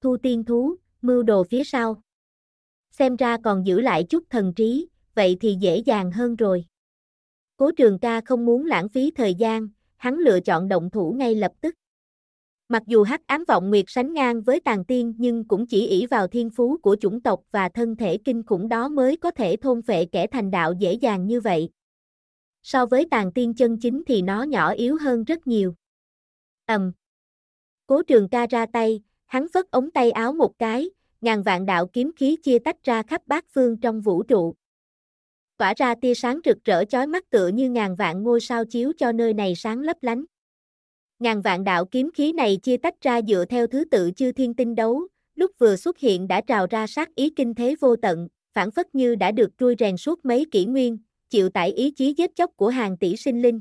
thu tiên thú, mưu đồ phía sau. Xem ra còn giữ lại chút thần trí, vậy thì dễ dàng hơn rồi. Cố trường ca không muốn lãng phí thời gian, hắn lựa chọn động thủ ngay lập tức. Mặc dù hắc ám vọng nguyệt sánh ngang với tàn tiên nhưng cũng chỉ ỷ vào thiên phú của chủng tộc và thân thể kinh khủng đó mới có thể thôn phệ kẻ thành đạo dễ dàng như vậy. So với tàn tiên chân chính thì nó nhỏ yếu hơn rất nhiều. ầm, Cố trường ca ra tay, hắn phất ống tay áo một cái, ngàn vạn đạo kiếm khí chia tách ra khắp bát phương trong vũ trụ. Tỏa ra tia sáng rực rỡ chói mắt tựa như ngàn vạn ngôi sao chiếu cho nơi này sáng lấp lánh. Ngàn vạn đạo kiếm khí này chia tách ra dựa theo thứ tự chư thiên tinh đấu, lúc vừa xuất hiện đã trào ra sát ý kinh thế vô tận, phản phất như đã được trui rèn suốt mấy kỷ nguyên, chịu tải ý chí giết chóc của hàng tỷ sinh linh.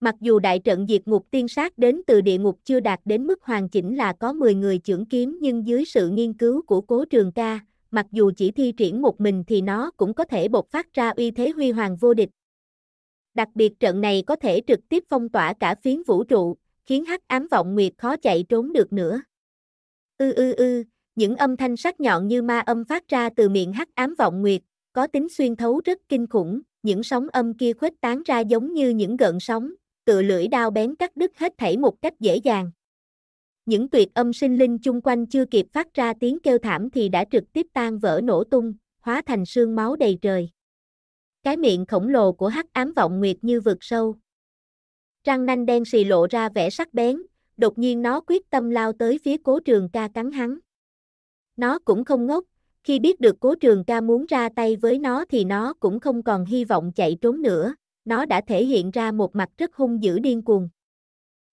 Mặc dù đại trận diệt ngục tiên sát đến từ địa ngục chưa đạt đến mức hoàn chỉnh là có 10 người trưởng kiếm nhưng dưới sự nghiên cứu của cố trường ca, mặc dù chỉ thi triển một mình thì nó cũng có thể bộc phát ra uy thế huy hoàng vô địch. Đặc biệt trận này có thể trực tiếp phong tỏa cả phiến vũ trụ, khiến hắc ám vọng nguyệt khó chạy trốn được nữa. Ư ư ư, những âm thanh sắc nhọn như ma âm phát ra từ miệng hắc ám vọng nguyệt, có tính xuyên thấu rất kinh khủng, những sóng âm kia khuếch tán ra giống như những gợn sóng, tựa lưỡi đao bén cắt đứt hết thảy một cách dễ dàng. Những tuyệt âm sinh linh chung quanh chưa kịp phát ra tiếng kêu thảm thì đã trực tiếp tan vỡ nổ tung, hóa thành sương máu đầy trời. Cái miệng khổng lồ của hắc ám vọng nguyệt như vực sâu. Răng nanh đen xì lộ ra vẻ sắc bén, đột nhiên nó quyết tâm lao tới phía cố trường ca cắn hắn. Nó cũng không ngốc, khi biết được cố trường ca muốn ra tay với nó thì nó cũng không còn hy vọng chạy trốn nữa, nó đã thể hiện ra một mặt rất hung dữ điên cuồng.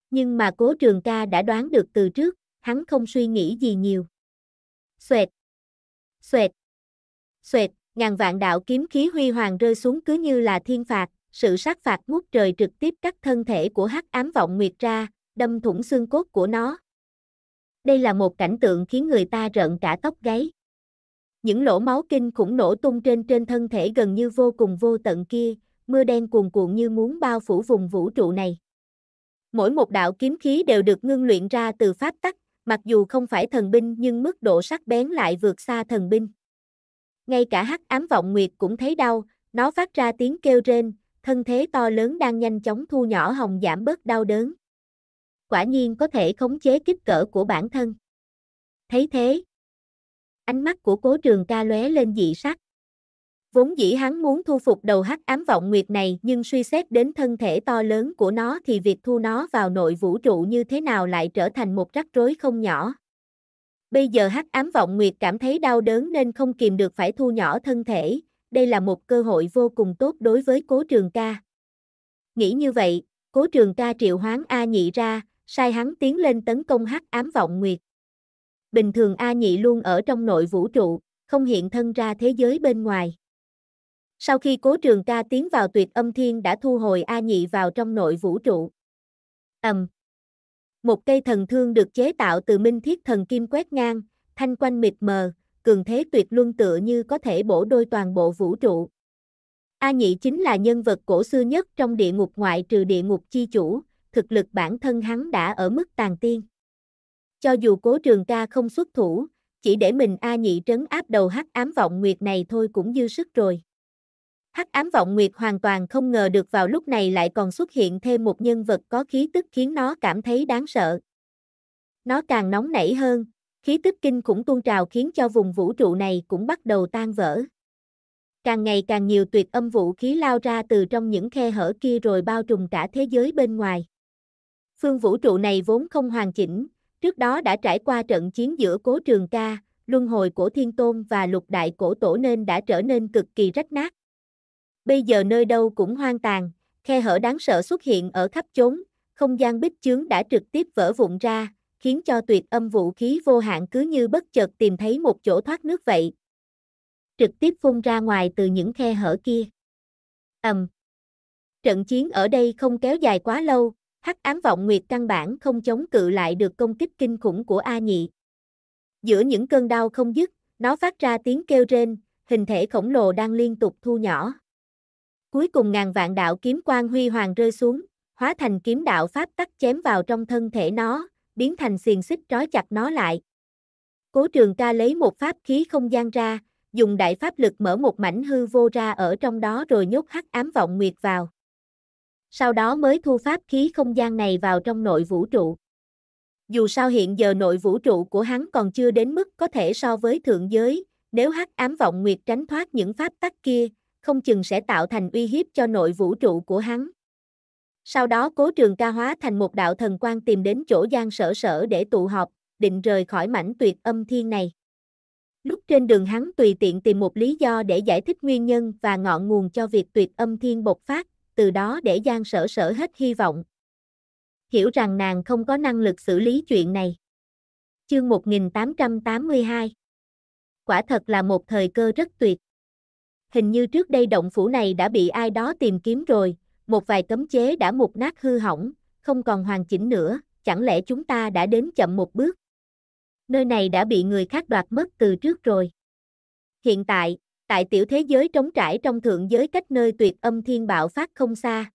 Nhưng mà cố trường ca đã đoán được từ trước, hắn không suy nghĩ gì nhiều. Xoẹt, xoẹt, xoẹt, ngàn vạn đạo kiếm khí huy hoàng rơi xuống cứ như là thiên phạt, sự sát phạt ngút trời trực tiếp cắt thân thể của hắc ám vọng nguyệt ra, đâm thủng xương cốt của nó. Đây là một cảnh tượng khiến người ta rợn cả tóc gáy. Những lỗ máu kinh khủng nổ tung trên trên thân thể gần như vô cùng vô tận kia, mưa đen cuồn cuộn như muốn bao phủ vùng vũ trụ này. Mỗi một đạo kiếm khí đều được ngưng luyện ra từ pháp tắc, mặc dù không phải thần binh nhưng mức độ sắc bén lại vượt xa thần binh. Ngay cả hắc ám vọng nguyệt cũng thấy đau, nó phát ra tiếng kêu rên, thân thế to lớn đang nhanh chóng thu nhỏ hồng giảm bớt đau đớn. Quả nhiên có thể khống chế kích cỡ của bản thân. Thấy thế, ánh mắt của cố trường ca lóe lên dị sắc. Vốn dĩ hắn muốn thu phục đầu hắc ám vọng nguyệt này nhưng suy xét đến thân thể to lớn của nó thì việc thu nó vào nội vũ trụ như thế nào lại trở thành một rắc rối không nhỏ. Bây giờ hắc ám vọng nguyệt cảm thấy đau đớn nên không kìm được phải thu nhỏ thân thể, đây là một cơ hội vô cùng tốt đối với cố trường ca. Nghĩ như vậy, cố trường ca triệu hoán A nhị ra, sai hắn tiến lên tấn công hắc ám vọng nguyệt. Bình thường A nhị luôn ở trong nội vũ trụ, không hiện thân ra thế giới bên ngoài. Sau khi cố trường ca tiến vào tuyệt âm thiên đã thu hồi A nhị vào trong nội vũ trụ. ầm Một cây thần thương được chế tạo từ minh thiết thần kim quét ngang, thanh quanh mịt mờ, cường thế tuyệt luân tựa như có thể bổ đôi toàn bộ vũ trụ. A nhị chính là nhân vật cổ xưa nhất trong địa ngục ngoại trừ địa ngục chi chủ, thực lực bản thân hắn đã ở mức tàn tiên. Cho dù cố trường ca không xuất thủ, chỉ để mình A nhị trấn áp đầu hắc ám vọng nguyệt này thôi cũng dư sức rồi. Hắc ám vọng nguyệt hoàn toàn không ngờ được vào lúc này lại còn xuất hiện thêm một nhân vật có khí tức khiến nó cảm thấy đáng sợ. Nó càng nóng nảy hơn, khí tức kinh khủng tuôn trào khiến cho vùng vũ trụ này cũng bắt đầu tan vỡ. Càng ngày càng nhiều tuyệt âm vũ khí lao ra từ trong những khe hở kia rồi bao trùm cả thế giới bên ngoài. Phương vũ trụ này vốn không hoàn chỉnh, trước đó đã trải qua trận chiến giữa cố trường ca, luân hồi của thiên tôn và lục đại cổ tổ nên đã trở nên cực kỳ rách nát, Bây giờ nơi đâu cũng hoang tàn, khe hở đáng sợ xuất hiện ở khắp chốn, không gian bích chướng đã trực tiếp vỡ vụn ra, khiến cho tuyệt âm vũ khí vô hạn cứ như bất chợt tìm thấy một chỗ thoát nước vậy. Trực tiếp phun ra ngoài từ những khe hở kia. Ầm. Trận chiến ở đây không kéo dài quá lâu, hắc ám vọng nguyệt căn bản không chống cự lại được công kích kinh khủng của A Nhị. Giữa những cơn đau không dứt, nó phát ra tiếng kêu rên, hình thể khổng lồ đang liên tục thu nhỏ. Cuối cùng ngàn vạn đạo kiếm quang huy hoàng rơi xuống, hóa thành kiếm đạo pháp tắc chém vào trong thân thể nó, biến thành xiềng xích trói chặt nó lại. Cố trường ca lấy một pháp khí không gian ra, dùng đại pháp lực mở một mảnh hư vô ra ở trong đó rồi nhốt hắc ám vọng nguyệt vào. Sau đó mới thu pháp khí không gian này vào trong nội vũ trụ. Dù sao hiện giờ nội vũ trụ của hắn còn chưa đến mức có thể so với thượng giới, nếu hắc ám vọng nguyệt tránh thoát những pháp tắc kia, không chừng sẽ tạo thành uy hiếp cho nội vũ trụ của hắn. Sau đó cố trường ca hóa thành một đạo thần quan tìm đến chỗ gian sở sở để tụ họp, định rời khỏi mảnh tuyệt âm thiên này. Lúc trên đường hắn tùy tiện tìm một lý do để giải thích nguyên nhân và ngọn nguồn cho việc tuyệt âm thiên bộc phát, từ đó để gian sở sở hết hy vọng. Hiểu rằng nàng không có năng lực xử lý chuyện này. Chương 1882 Quả thật là một thời cơ rất tuyệt hình như trước đây động phủ này đã bị ai đó tìm kiếm rồi, một vài cấm chế đã mục nát hư hỏng, không còn hoàn chỉnh nữa, chẳng lẽ chúng ta đã đến chậm một bước? Nơi này đã bị người khác đoạt mất từ trước rồi. Hiện tại, tại tiểu thế giới trống trải trong thượng giới cách nơi tuyệt âm thiên bạo phát không xa.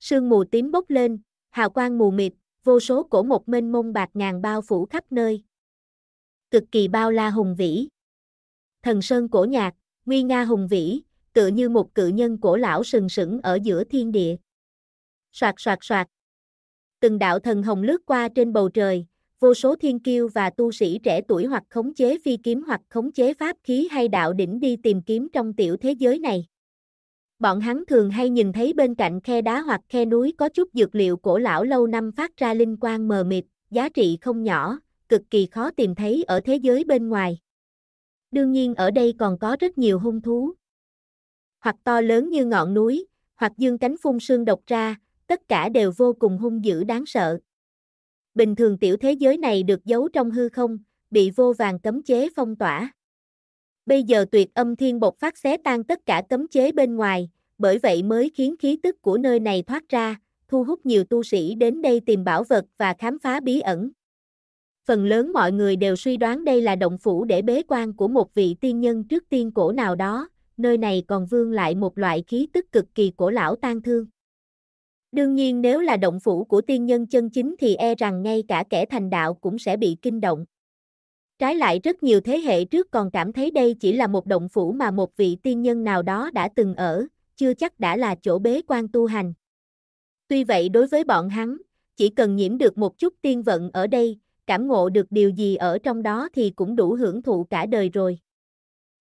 Sương mù tím bốc lên, hào quang mù mịt, vô số cổ một mênh mông bạc ngàn bao phủ khắp nơi. Cực kỳ bao la hùng vĩ. Thần sơn cổ nhạc, nguy nga hùng vĩ, tựa như một cự nhân cổ lão sừng sững ở giữa thiên địa. Soạt soạt soạt. Từng đạo thần hồng lướt qua trên bầu trời, vô số thiên kiêu và tu sĩ trẻ tuổi hoặc khống chế phi kiếm hoặc khống chế pháp khí hay đạo đỉnh đi tìm kiếm trong tiểu thế giới này. Bọn hắn thường hay nhìn thấy bên cạnh khe đá hoặc khe núi có chút dược liệu cổ lão lâu năm phát ra linh quang mờ mịt, giá trị không nhỏ, cực kỳ khó tìm thấy ở thế giới bên ngoài. Đương nhiên ở đây còn có rất nhiều hung thú. Hoặc to lớn như ngọn núi, hoặc dương cánh phun sương độc ra, tất cả đều vô cùng hung dữ đáng sợ. Bình thường tiểu thế giới này được giấu trong hư không, bị vô vàng cấm chế phong tỏa. Bây giờ tuyệt âm thiên bột phát xé tan tất cả cấm chế bên ngoài, bởi vậy mới khiến khí tức của nơi này thoát ra, thu hút nhiều tu sĩ đến đây tìm bảo vật và khám phá bí ẩn phần lớn mọi người đều suy đoán đây là động phủ để bế quan của một vị tiên nhân trước tiên cổ nào đó, nơi này còn vương lại một loại khí tức cực kỳ cổ lão tan thương. Đương nhiên nếu là động phủ của tiên nhân chân chính thì e rằng ngay cả kẻ thành đạo cũng sẽ bị kinh động. Trái lại rất nhiều thế hệ trước còn cảm thấy đây chỉ là một động phủ mà một vị tiên nhân nào đó đã từng ở, chưa chắc đã là chỗ bế quan tu hành. Tuy vậy đối với bọn hắn, chỉ cần nhiễm được một chút tiên vận ở đây cảm ngộ được điều gì ở trong đó thì cũng đủ hưởng thụ cả đời rồi.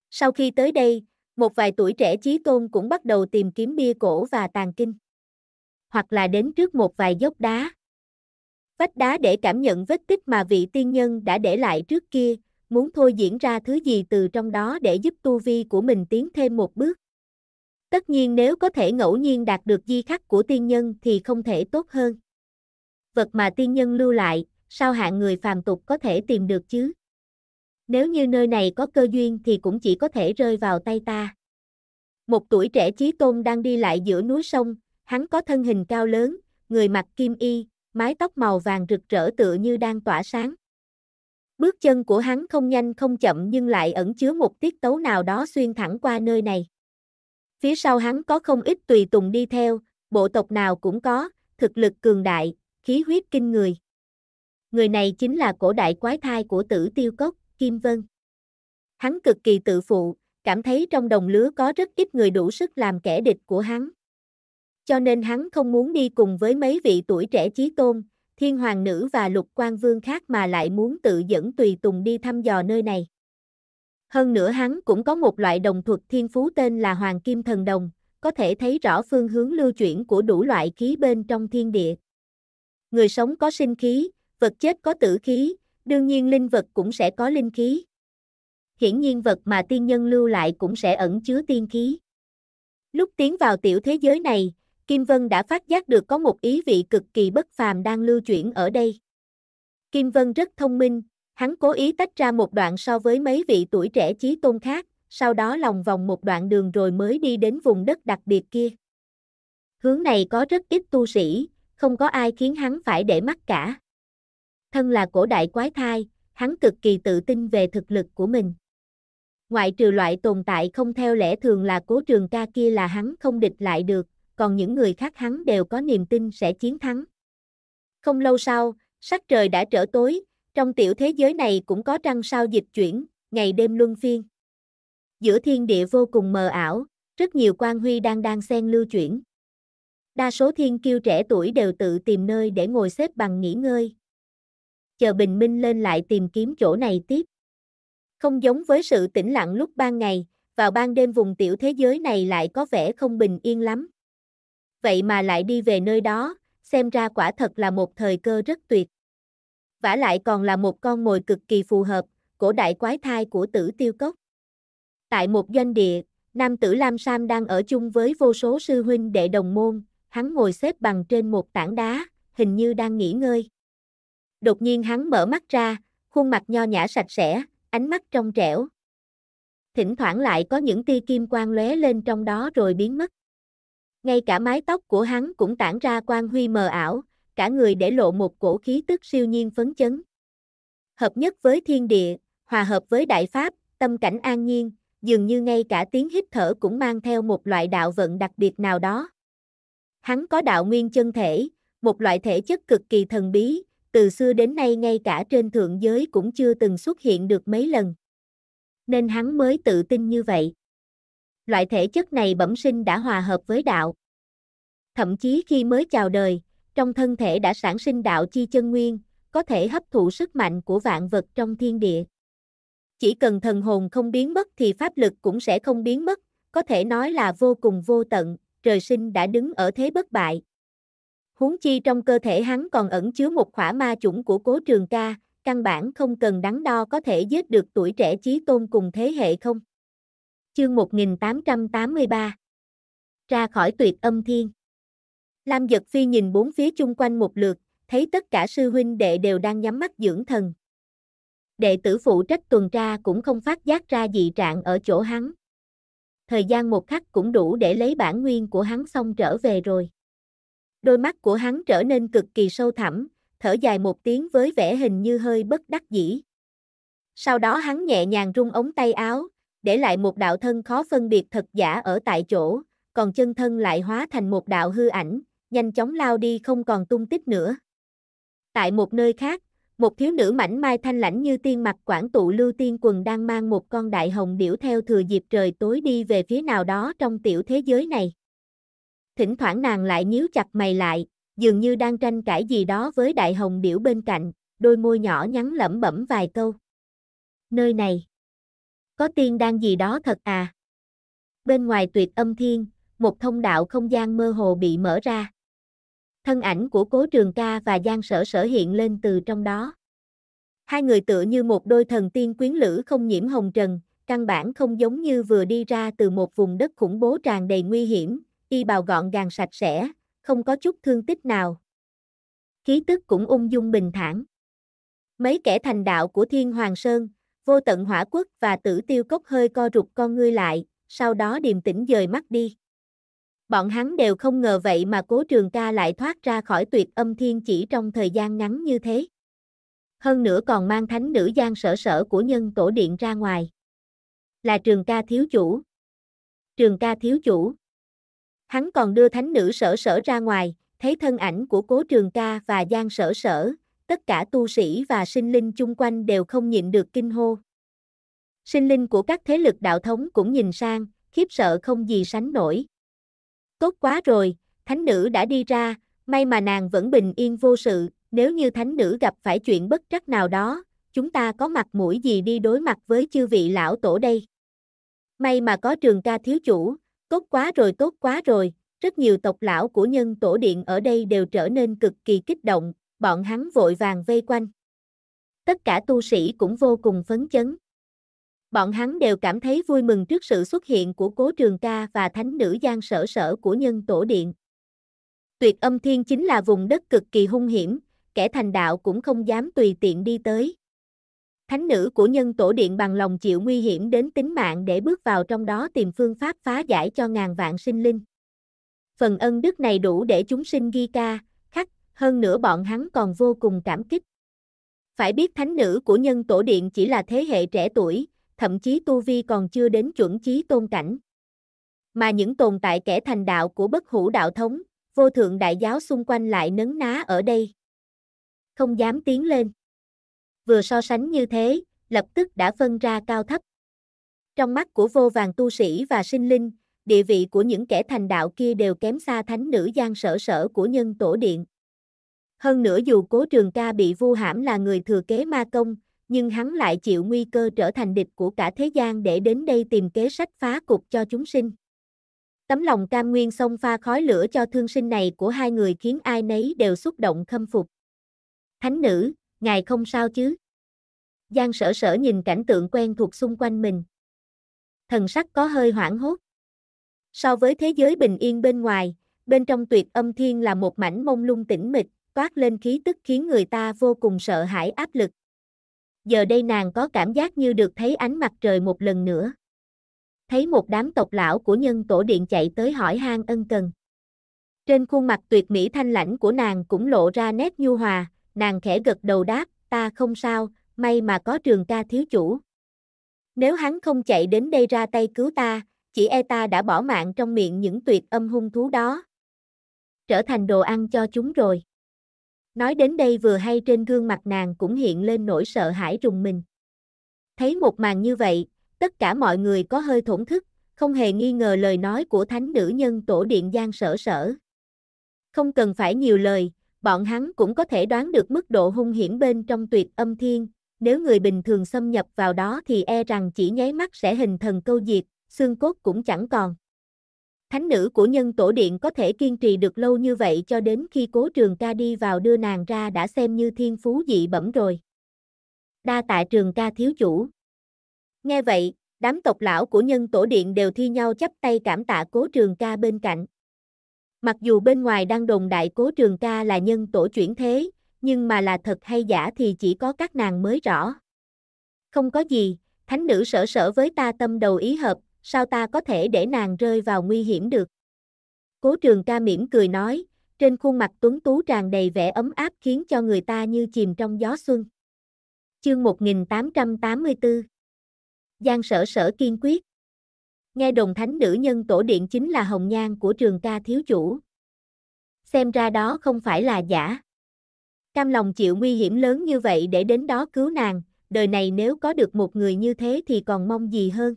Sau khi tới đây, một vài tuổi trẻ trí tôn cũng bắt đầu tìm kiếm bia cổ và tàn kinh. Hoặc là đến trước một vài dốc đá. Vách đá để cảm nhận vết tích mà vị tiên nhân đã để lại trước kia, muốn thôi diễn ra thứ gì từ trong đó để giúp tu vi của mình tiến thêm một bước. Tất nhiên nếu có thể ngẫu nhiên đạt được di khắc của tiên nhân thì không thể tốt hơn. Vật mà tiên nhân lưu lại, sao hạng người phàm tục có thể tìm được chứ? Nếu như nơi này có cơ duyên thì cũng chỉ có thể rơi vào tay ta. Một tuổi trẻ trí tôn đang đi lại giữa núi sông, hắn có thân hình cao lớn, người mặc kim y, mái tóc màu vàng rực rỡ tựa như đang tỏa sáng. Bước chân của hắn không nhanh không chậm nhưng lại ẩn chứa một tiết tấu nào đó xuyên thẳng qua nơi này. Phía sau hắn có không ít tùy tùng đi theo, bộ tộc nào cũng có, thực lực cường đại, khí huyết kinh người người này chính là cổ đại quái thai của tử tiêu cốc, Kim Vân. Hắn cực kỳ tự phụ, cảm thấy trong đồng lứa có rất ít người đủ sức làm kẻ địch của hắn. Cho nên hắn không muốn đi cùng với mấy vị tuổi trẻ trí tôn, thiên hoàng nữ và lục quan vương khác mà lại muốn tự dẫn tùy tùng đi thăm dò nơi này. Hơn nữa hắn cũng có một loại đồng thuật thiên phú tên là Hoàng Kim Thần Đồng, có thể thấy rõ phương hướng lưu chuyển của đủ loại khí bên trong thiên địa. Người sống có sinh khí, vật chết có tử khí, đương nhiên linh vật cũng sẽ có linh khí. Hiển nhiên vật mà tiên nhân lưu lại cũng sẽ ẩn chứa tiên khí. Lúc tiến vào tiểu thế giới này, Kim Vân đã phát giác được có một ý vị cực kỳ bất phàm đang lưu chuyển ở đây. Kim Vân rất thông minh, hắn cố ý tách ra một đoạn so với mấy vị tuổi trẻ trí tôn khác, sau đó lòng vòng một đoạn đường rồi mới đi đến vùng đất đặc biệt kia. Hướng này có rất ít tu sĩ, không có ai khiến hắn phải để mắt cả thân là cổ đại quái thai, hắn cực kỳ tự tin về thực lực của mình. Ngoại trừ loại tồn tại không theo lẽ thường là cố trường ca kia là hắn không địch lại được, còn những người khác hắn đều có niềm tin sẽ chiến thắng. Không lâu sau, sắc trời đã trở tối, trong tiểu thế giới này cũng có trăng sao dịch chuyển, ngày đêm luân phiên. Giữa thiên địa vô cùng mờ ảo, rất nhiều quan huy đang đang xen lưu chuyển. Đa số thiên kiêu trẻ tuổi đều tự tìm nơi để ngồi xếp bằng nghỉ ngơi, chờ bình minh lên lại tìm kiếm chỗ này tiếp. Không giống với sự tĩnh lặng lúc ban ngày, vào ban đêm vùng tiểu thế giới này lại có vẻ không bình yên lắm. Vậy mà lại đi về nơi đó, xem ra quả thật là một thời cơ rất tuyệt. Vả lại còn là một con mồi cực kỳ phù hợp, cổ đại quái thai của tử tiêu cốc. Tại một doanh địa, nam tử Lam Sam đang ở chung với vô số sư huynh đệ đồng môn, hắn ngồi xếp bằng trên một tảng đá, hình như đang nghỉ ngơi. Đột nhiên hắn mở mắt ra, khuôn mặt nho nhã sạch sẽ, ánh mắt trong trẻo. Thỉnh thoảng lại có những tia kim quang lóe lên trong đó rồi biến mất. Ngay cả mái tóc của hắn cũng tản ra quang huy mờ ảo, cả người để lộ một cổ khí tức siêu nhiên phấn chấn. Hợp nhất với thiên địa, hòa hợp với đại pháp, tâm cảnh an nhiên, dường như ngay cả tiếng hít thở cũng mang theo một loại đạo vận đặc biệt nào đó. Hắn có đạo nguyên chân thể, một loại thể chất cực kỳ thần bí, từ xưa đến nay ngay cả trên thượng giới cũng chưa từng xuất hiện được mấy lần. Nên hắn mới tự tin như vậy. Loại thể chất này bẩm sinh đã hòa hợp với đạo. Thậm chí khi mới chào đời, trong thân thể đã sản sinh đạo chi chân nguyên, có thể hấp thụ sức mạnh của vạn vật trong thiên địa. Chỉ cần thần hồn không biến mất thì pháp lực cũng sẽ không biến mất, có thể nói là vô cùng vô tận, trời sinh đã đứng ở thế bất bại. Huống chi trong cơ thể hắn còn ẩn chứa một khỏa ma chủng của cố trường ca, căn bản không cần đắn đo có thể giết được tuổi trẻ trí tôn cùng thế hệ không. Chương 1883 Ra khỏi tuyệt âm thiên Lam giật phi nhìn bốn phía chung quanh một lượt, thấy tất cả sư huynh đệ đều đang nhắm mắt dưỡng thần. Đệ tử phụ trách tuần tra cũng không phát giác ra dị trạng ở chỗ hắn. Thời gian một khắc cũng đủ để lấy bản nguyên của hắn xong trở về rồi. Đôi mắt của hắn trở nên cực kỳ sâu thẳm, thở dài một tiếng với vẻ hình như hơi bất đắc dĩ. Sau đó hắn nhẹ nhàng rung ống tay áo, để lại một đạo thân khó phân biệt thật giả ở tại chỗ, còn chân thân lại hóa thành một đạo hư ảnh, nhanh chóng lao đi không còn tung tích nữa. Tại một nơi khác, một thiếu nữ mảnh mai thanh lãnh như tiên mặt quảng tụ lưu tiên quần đang mang một con đại hồng điểu theo thừa dịp trời tối đi về phía nào đó trong tiểu thế giới này thỉnh thoảng nàng lại nhíu chặt mày lại, dường như đang tranh cãi gì đó với đại hồng điểu bên cạnh, đôi môi nhỏ nhắn lẩm bẩm vài câu. Nơi này, có tiên đang gì đó thật à? Bên ngoài tuyệt âm thiên, một thông đạo không gian mơ hồ bị mở ra. Thân ảnh của cố trường ca và Giang sở sở hiện lên từ trong đó. Hai người tựa như một đôi thần tiên quyến lữ không nhiễm hồng trần, căn bản không giống như vừa đi ra từ một vùng đất khủng bố tràn đầy nguy hiểm, y bào gọn gàng sạch sẽ, không có chút thương tích nào. Khí tức cũng ung dung bình thản. Mấy kẻ thành đạo của Thiên Hoàng Sơn, vô tận hỏa quốc và tử tiêu cốc hơi co rụt con ngươi lại, sau đó điềm tĩnh dời mắt đi. Bọn hắn đều không ngờ vậy mà cố trường ca lại thoát ra khỏi tuyệt âm thiên chỉ trong thời gian ngắn như thế. Hơn nữa còn mang thánh nữ gian sở sở của nhân tổ điện ra ngoài. Là trường ca thiếu chủ. Trường ca thiếu chủ. Hắn còn đưa thánh nữ sở sở ra ngoài, thấy thân ảnh của cố trường ca và giang sở sở, tất cả tu sĩ và sinh linh chung quanh đều không nhịn được kinh hô. Sinh linh của các thế lực đạo thống cũng nhìn sang, khiếp sợ không gì sánh nổi. Tốt quá rồi, thánh nữ đã đi ra, may mà nàng vẫn bình yên vô sự, nếu như thánh nữ gặp phải chuyện bất trắc nào đó, chúng ta có mặt mũi gì đi đối mặt với chư vị lão tổ đây. May mà có trường ca thiếu chủ, Tốt quá rồi, tốt quá rồi, rất nhiều tộc lão của nhân tổ điện ở đây đều trở nên cực kỳ kích động, bọn hắn vội vàng vây quanh. Tất cả tu sĩ cũng vô cùng phấn chấn. Bọn hắn đều cảm thấy vui mừng trước sự xuất hiện của cố trường ca và thánh nữ gian sở sở của nhân tổ điện. Tuyệt âm thiên chính là vùng đất cực kỳ hung hiểm, kẻ thành đạo cũng không dám tùy tiện đi tới thánh nữ của nhân tổ điện bằng lòng chịu nguy hiểm đến tính mạng để bước vào trong đó tìm phương pháp phá giải cho ngàn vạn sinh linh. Phần ân đức này đủ để chúng sinh ghi ca, khắc, hơn nữa bọn hắn còn vô cùng cảm kích. Phải biết thánh nữ của nhân tổ điện chỉ là thế hệ trẻ tuổi, thậm chí tu vi còn chưa đến chuẩn chí tôn cảnh. Mà những tồn tại kẻ thành đạo của bất hủ đạo thống, vô thượng đại giáo xung quanh lại nấn ná ở đây. Không dám tiến lên vừa so sánh như thế, lập tức đã phân ra cao thấp. Trong mắt của vô vàng tu sĩ và sinh linh, địa vị của những kẻ thành đạo kia đều kém xa thánh nữ gian sở sở của nhân tổ điện. Hơn nữa dù cố trường ca bị vu hãm là người thừa kế ma công, nhưng hắn lại chịu nguy cơ trở thành địch của cả thế gian để đến đây tìm kế sách phá cục cho chúng sinh. Tấm lòng cam nguyên xông pha khói lửa cho thương sinh này của hai người khiến ai nấy đều xúc động khâm phục. Thánh nữ, ngài không sao chứ? Giang sở sở nhìn cảnh tượng quen thuộc xung quanh mình. Thần sắc có hơi hoảng hốt. So với thế giới bình yên bên ngoài, bên trong tuyệt âm thiên là một mảnh mông lung tĩnh mịch, toát lên khí tức khiến người ta vô cùng sợ hãi áp lực. Giờ đây nàng có cảm giác như được thấy ánh mặt trời một lần nữa. Thấy một đám tộc lão của nhân tổ điện chạy tới hỏi han ân cần. Trên khuôn mặt tuyệt mỹ thanh lãnh của nàng cũng lộ ra nét nhu hòa, nàng khẽ gật đầu đáp, ta không sao, may mà có trường ca thiếu chủ. Nếu hắn không chạy đến đây ra tay cứu ta, chỉ e ta đã bỏ mạng trong miệng những tuyệt âm hung thú đó. Trở thành đồ ăn cho chúng rồi. Nói đến đây vừa hay trên gương mặt nàng cũng hiện lên nỗi sợ hãi rùng mình. Thấy một màn như vậy, tất cả mọi người có hơi thổn thức, không hề nghi ngờ lời nói của thánh nữ nhân tổ điện giang sở sở. Không cần phải nhiều lời, bọn hắn cũng có thể đoán được mức độ hung hiểm bên trong tuyệt âm thiên, nếu người bình thường xâm nhập vào đó thì e rằng chỉ nháy mắt sẽ hình thần câu diệt, xương cốt cũng chẳng còn. Thánh nữ của nhân tổ điện có thể kiên trì được lâu như vậy cho đến khi cố trường ca đi vào đưa nàng ra đã xem như thiên phú dị bẩm rồi. Đa tạ trường ca thiếu chủ. Nghe vậy, đám tộc lão của nhân tổ điện đều thi nhau chắp tay cảm tạ cố trường ca bên cạnh, Mặc dù bên ngoài đang đồn đại cố trường ca là nhân tổ chuyển thế, nhưng mà là thật hay giả thì chỉ có các nàng mới rõ. Không có gì, thánh nữ sở sở với ta tâm đầu ý hợp, sao ta có thể để nàng rơi vào nguy hiểm được. Cố trường ca mỉm cười nói, trên khuôn mặt tuấn tú tràn đầy vẻ ấm áp khiến cho người ta như chìm trong gió xuân. Chương 1884 Giang sở sở kiên quyết nghe đồng thánh nữ nhân tổ điện chính là hồng nhan của trường ca thiếu chủ. Xem ra đó không phải là giả. Cam lòng chịu nguy hiểm lớn như vậy để đến đó cứu nàng, đời này nếu có được một người như thế thì còn mong gì hơn.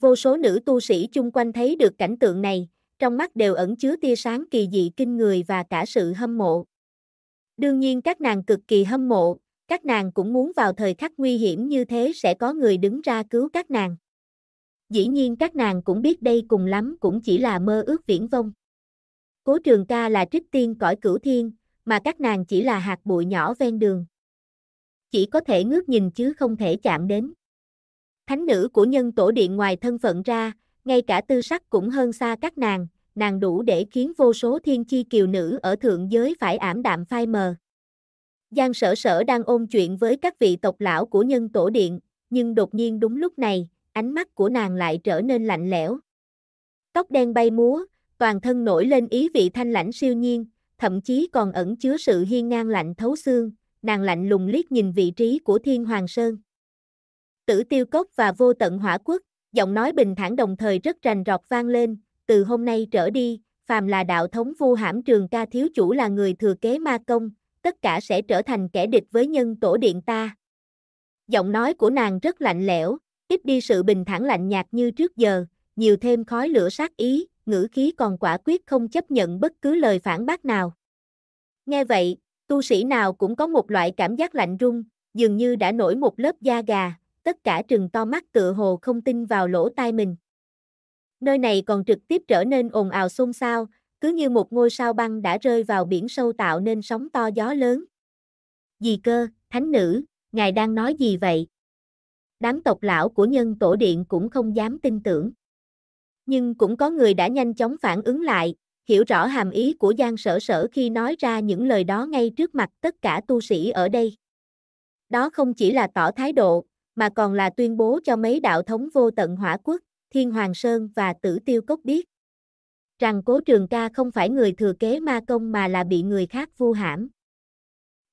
Vô số nữ tu sĩ chung quanh thấy được cảnh tượng này, trong mắt đều ẩn chứa tia sáng kỳ dị kinh người và cả sự hâm mộ. Đương nhiên các nàng cực kỳ hâm mộ, các nàng cũng muốn vào thời khắc nguy hiểm như thế sẽ có người đứng ra cứu các nàng. Dĩ nhiên các nàng cũng biết đây cùng lắm cũng chỉ là mơ ước viễn vông. Cố trường ca là trích tiên cõi cửu thiên, mà các nàng chỉ là hạt bụi nhỏ ven đường. Chỉ có thể ngước nhìn chứ không thể chạm đến. Thánh nữ của nhân tổ điện ngoài thân phận ra, ngay cả tư sắc cũng hơn xa các nàng, nàng đủ để khiến vô số thiên chi kiều nữ ở thượng giới phải ảm đạm phai mờ. Giang sở sở đang ôn chuyện với các vị tộc lão của nhân tổ điện, nhưng đột nhiên đúng lúc này, ánh mắt của nàng lại trở nên lạnh lẽo. Tóc đen bay múa, toàn thân nổi lên ý vị thanh lãnh siêu nhiên, thậm chí còn ẩn chứa sự hiên ngang lạnh thấu xương, nàng lạnh lùng liếc nhìn vị trí của Thiên Hoàng Sơn. Tử Tiêu Cốc và Vô Tận Hỏa Quốc, giọng nói bình thản đồng thời rất rành rọt vang lên, từ hôm nay trở đi, phàm là đạo thống Vu Hãm Trường Ca thiếu chủ là người thừa kế ma công, tất cả sẽ trở thành kẻ địch với nhân tổ điện ta. Giọng nói của nàng rất lạnh lẽo, ít đi sự bình thản lạnh nhạt như trước giờ, nhiều thêm khói lửa sát ý, ngữ khí còn quả quyết không chấp nhận bất cứ lời phản bác nào. Nghe vậy, tu sĩ nào cũng có một loại cảm giác lạnh run, dường như đã nổi một lớp da gà, tất cả trừng to mắt tựa hồ không tin vào lỗ tai mình. Nơi này còn trực tiếp trở nên ồn ào xôn xao, cứ như một ngôi sao băng đã rơi vào biển sâu tạo nên sóng to gió lớn. Gì cơ, thánh nữ, ngài đang nói gì vậy? đám tộc lão của nhân tổ điện cũng không dám tin tưởng. Nhưng cũng có người đã nhanh chóng phản ứng lại, hiểu rõ hàm ý của Giang Sở Sở khi nói ra những lời đó ngay trước mặt tất cả tu sĩ ở đây. Đó không chỉ là tỏ thái độ, mà còn là tuyên bố cho mấy đạo thống vô tận hỏa quốc, Thiên Hoàng Sơn và Tử Tiêu Cốc biết rằng Cố Trường Ca không phải người thừa kế ma công mà là bị người khác vu hãm.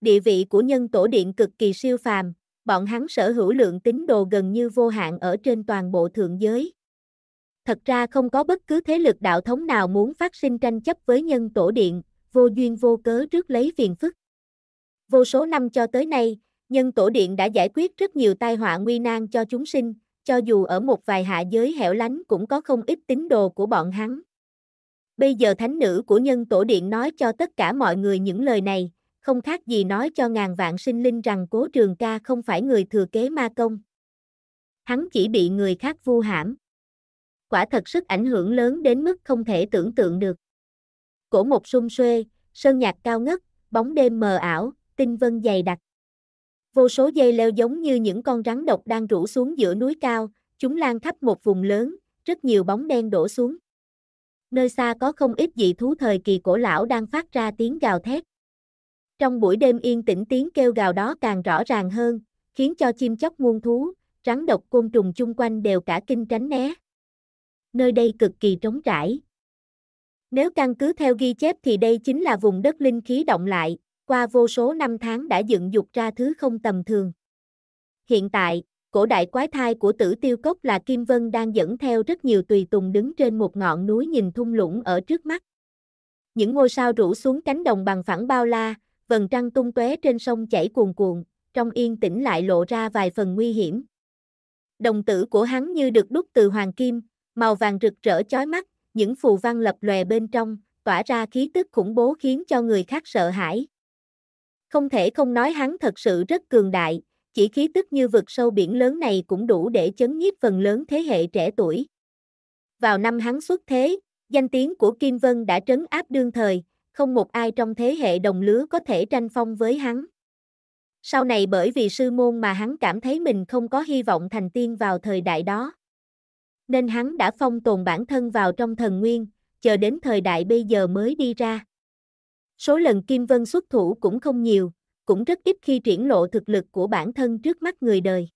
Địa vị của nhân tổ điện cực kỳ siêu phàm, bọn hắn sở hữu lượng tín đồ gần như vô hạn ở trên toàn bộ thượng giới. Thật ra không có bất cứ thế lực đạo thống nào muốn phát sinh tranh chấp với nhân tổ điện, vô duyên vô cớ trước lấy phiền phức. Vô số năm cho tới nay, nhân tổ điện đã giải quyết rất nhiều tai họa nguy nan cho chúng sinh, cho dù ở một vài hạ giới hẻo lánh cũng có không ít tín đồ của bọn hắn. Bây giờ thánh nữ của nhân tổ điện nói cho tất cả mọi người những lời này không khác gì nói cho ngàn vạn sinh linh rằng cố trường ca không phải người thừa kế ma công. Hắn chỉ bị người khác vu hãm. Quả thật sức ảnh hưởng lớn đến mức không thể tưởng tượng được. Cổ một sung xuê, sơn nhạc cao ngất, bóng đêm mờ ảo, tinh vân dày đặc. Vô số dây leo giống như những con rắn độc đang rủ xuống giữa núi cao, chúng lan khắp một vùng lớn, rất nhiều bóng đen đổ xuống. Nơi xa có không ít dị thú thời kỳ cổ lão đang phát ra tiếng gào thét. Trong buổi đêm yên tĩnh tiếng kêu gào đó càng rõ ràng hơn, khiến cho chim chóc muôn thú, rắn độc côn trùng chung quanh đều cả kinh tránh né. Nơi đây cực kỳ trống trải. Nếu căn cứ theo ghi chép thì đây chính là vùng đất linh khí động lại, qua vô số năm tháng đã dựng dục ra thứ không tầm thường. Hiện tại, cổ đại quái thai của tử tiêu cốc là Kim Vân đang dẫn theo rất nhiều tùy tùng đứng trên một ngọn núi nhìn thung lũng ở trước mắt. Những ngôi sao rủ xuống cánh đồng bằng phẳng bao la, vầng trăng tung tóe trên sông chảy cuồn cuộn, trong yên tĩnh lại lộ ra vài phần nguy hiểm. Đồng tử của hắn như được đúc từ hoàng kim, màu vàng rực rỡ chói mắt, những phù văn lập lòe bên trong, tỏa ra khí tức khủng bố khiến cho người khác sợ hãi. Không thể không nói hắn thật sự rất cường đại, chỉ khí tức như vực sâu biển lớn này cũng đủ để chấn nhiếp phần lớn thế hệ trẻ tuổi. Vào năm hắn xuất thế, danh tiếng của Kim Vân đã trấn áp đương thời, không một ai trong thế hệ đồng lứa có thể tranh phong với hắn. Sau này bởi vì sư môn mà hắn cảm thấy mình không có hy vọng thành tiên vào thời đại đó. Nên hắn đã phong tồn bản thân vào trong thần nguyên, chờ đến thời đại bây giờ mới đi ra. Số lần Kim Vân xuất thủ cũng không nhiều, cũng rất ít khi triển lộ thực lực của bản thân trước mắt người đời.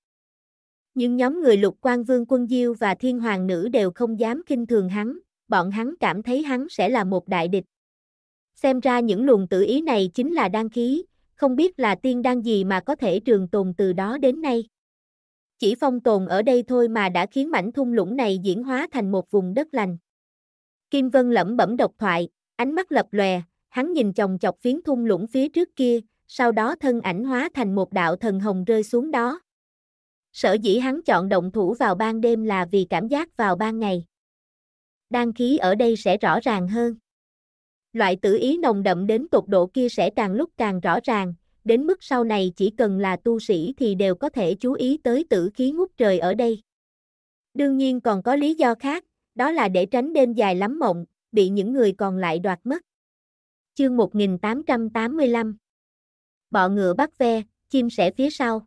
Nhưng nhóm người lục quan vương quân diêu và thiên hoàng nữ đều không dám kinh thường hắn, bọn hắn cảm thấy hắn sẽ là một đại địch xem ra những luồng tử ý này chính là đan khí, không biết là tiên đan gì mà có thể trường tồn từ đó đến nay. Chỉ phong tồn ở đây thôi mà đã khiến mảnh thung lũng này diễn hóa thành một vùng đất lành. Kim Vân lẩm bẩm độc thoại, ánh mắt lập lòe, hắn nhìn chồng chọc phiến thung lũng phía trước kia, sau đó thân ảnh hóa thành một đạo thần hồng rơi xuống đó. Sở dĩ hắn chọn động thủ vào ban đêm là vì cảm giác vào ban ngày. Đan khí ở đây sẽ rõ ràng hơn loại tử ý nồng đậm đến tột độ kia sẽ càng lúc càng rõ ràng, đến mức sau này chỉ cần là tu sĩ thì đều có thể chú ý tới tử khí ngút trời ở đây. Đương nhiên còn có lý do khác, đó là để tránh đêm dài lắm mộng, bị những người còn lại đoạt mất. Chương 1885 Bọ ngựa bắt ve, chim sẻ phía sau.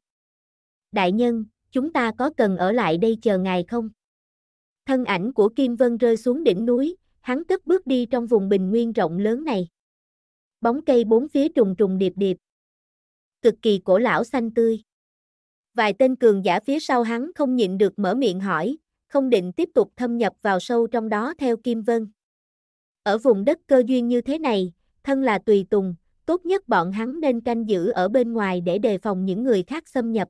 Đại nhân, chúng ta có cần ở lại đây chờ ngài không? Thân ảnh của Kim Vân rơi xuống đỉnh núi, hắn tức bước đi trong vùng bình nguyên rộng lớn này. Bóng cây bốn phía trùng trùng điệp điệp. Cực kỳ cổ lão xanh tươi. Vài tên cường giả phía sau hắn không nhịn được mở miệng hỏi, không định tiếp tục thâm nhập vào sâu trong đó theo Kim Vân. Ở vùng đất cơ duyên như thế này, thân là tùy tùng, tốt nhất bọn hắn nên canh giữ ở bên ngoài để đề phòng những người khác xâm nhập.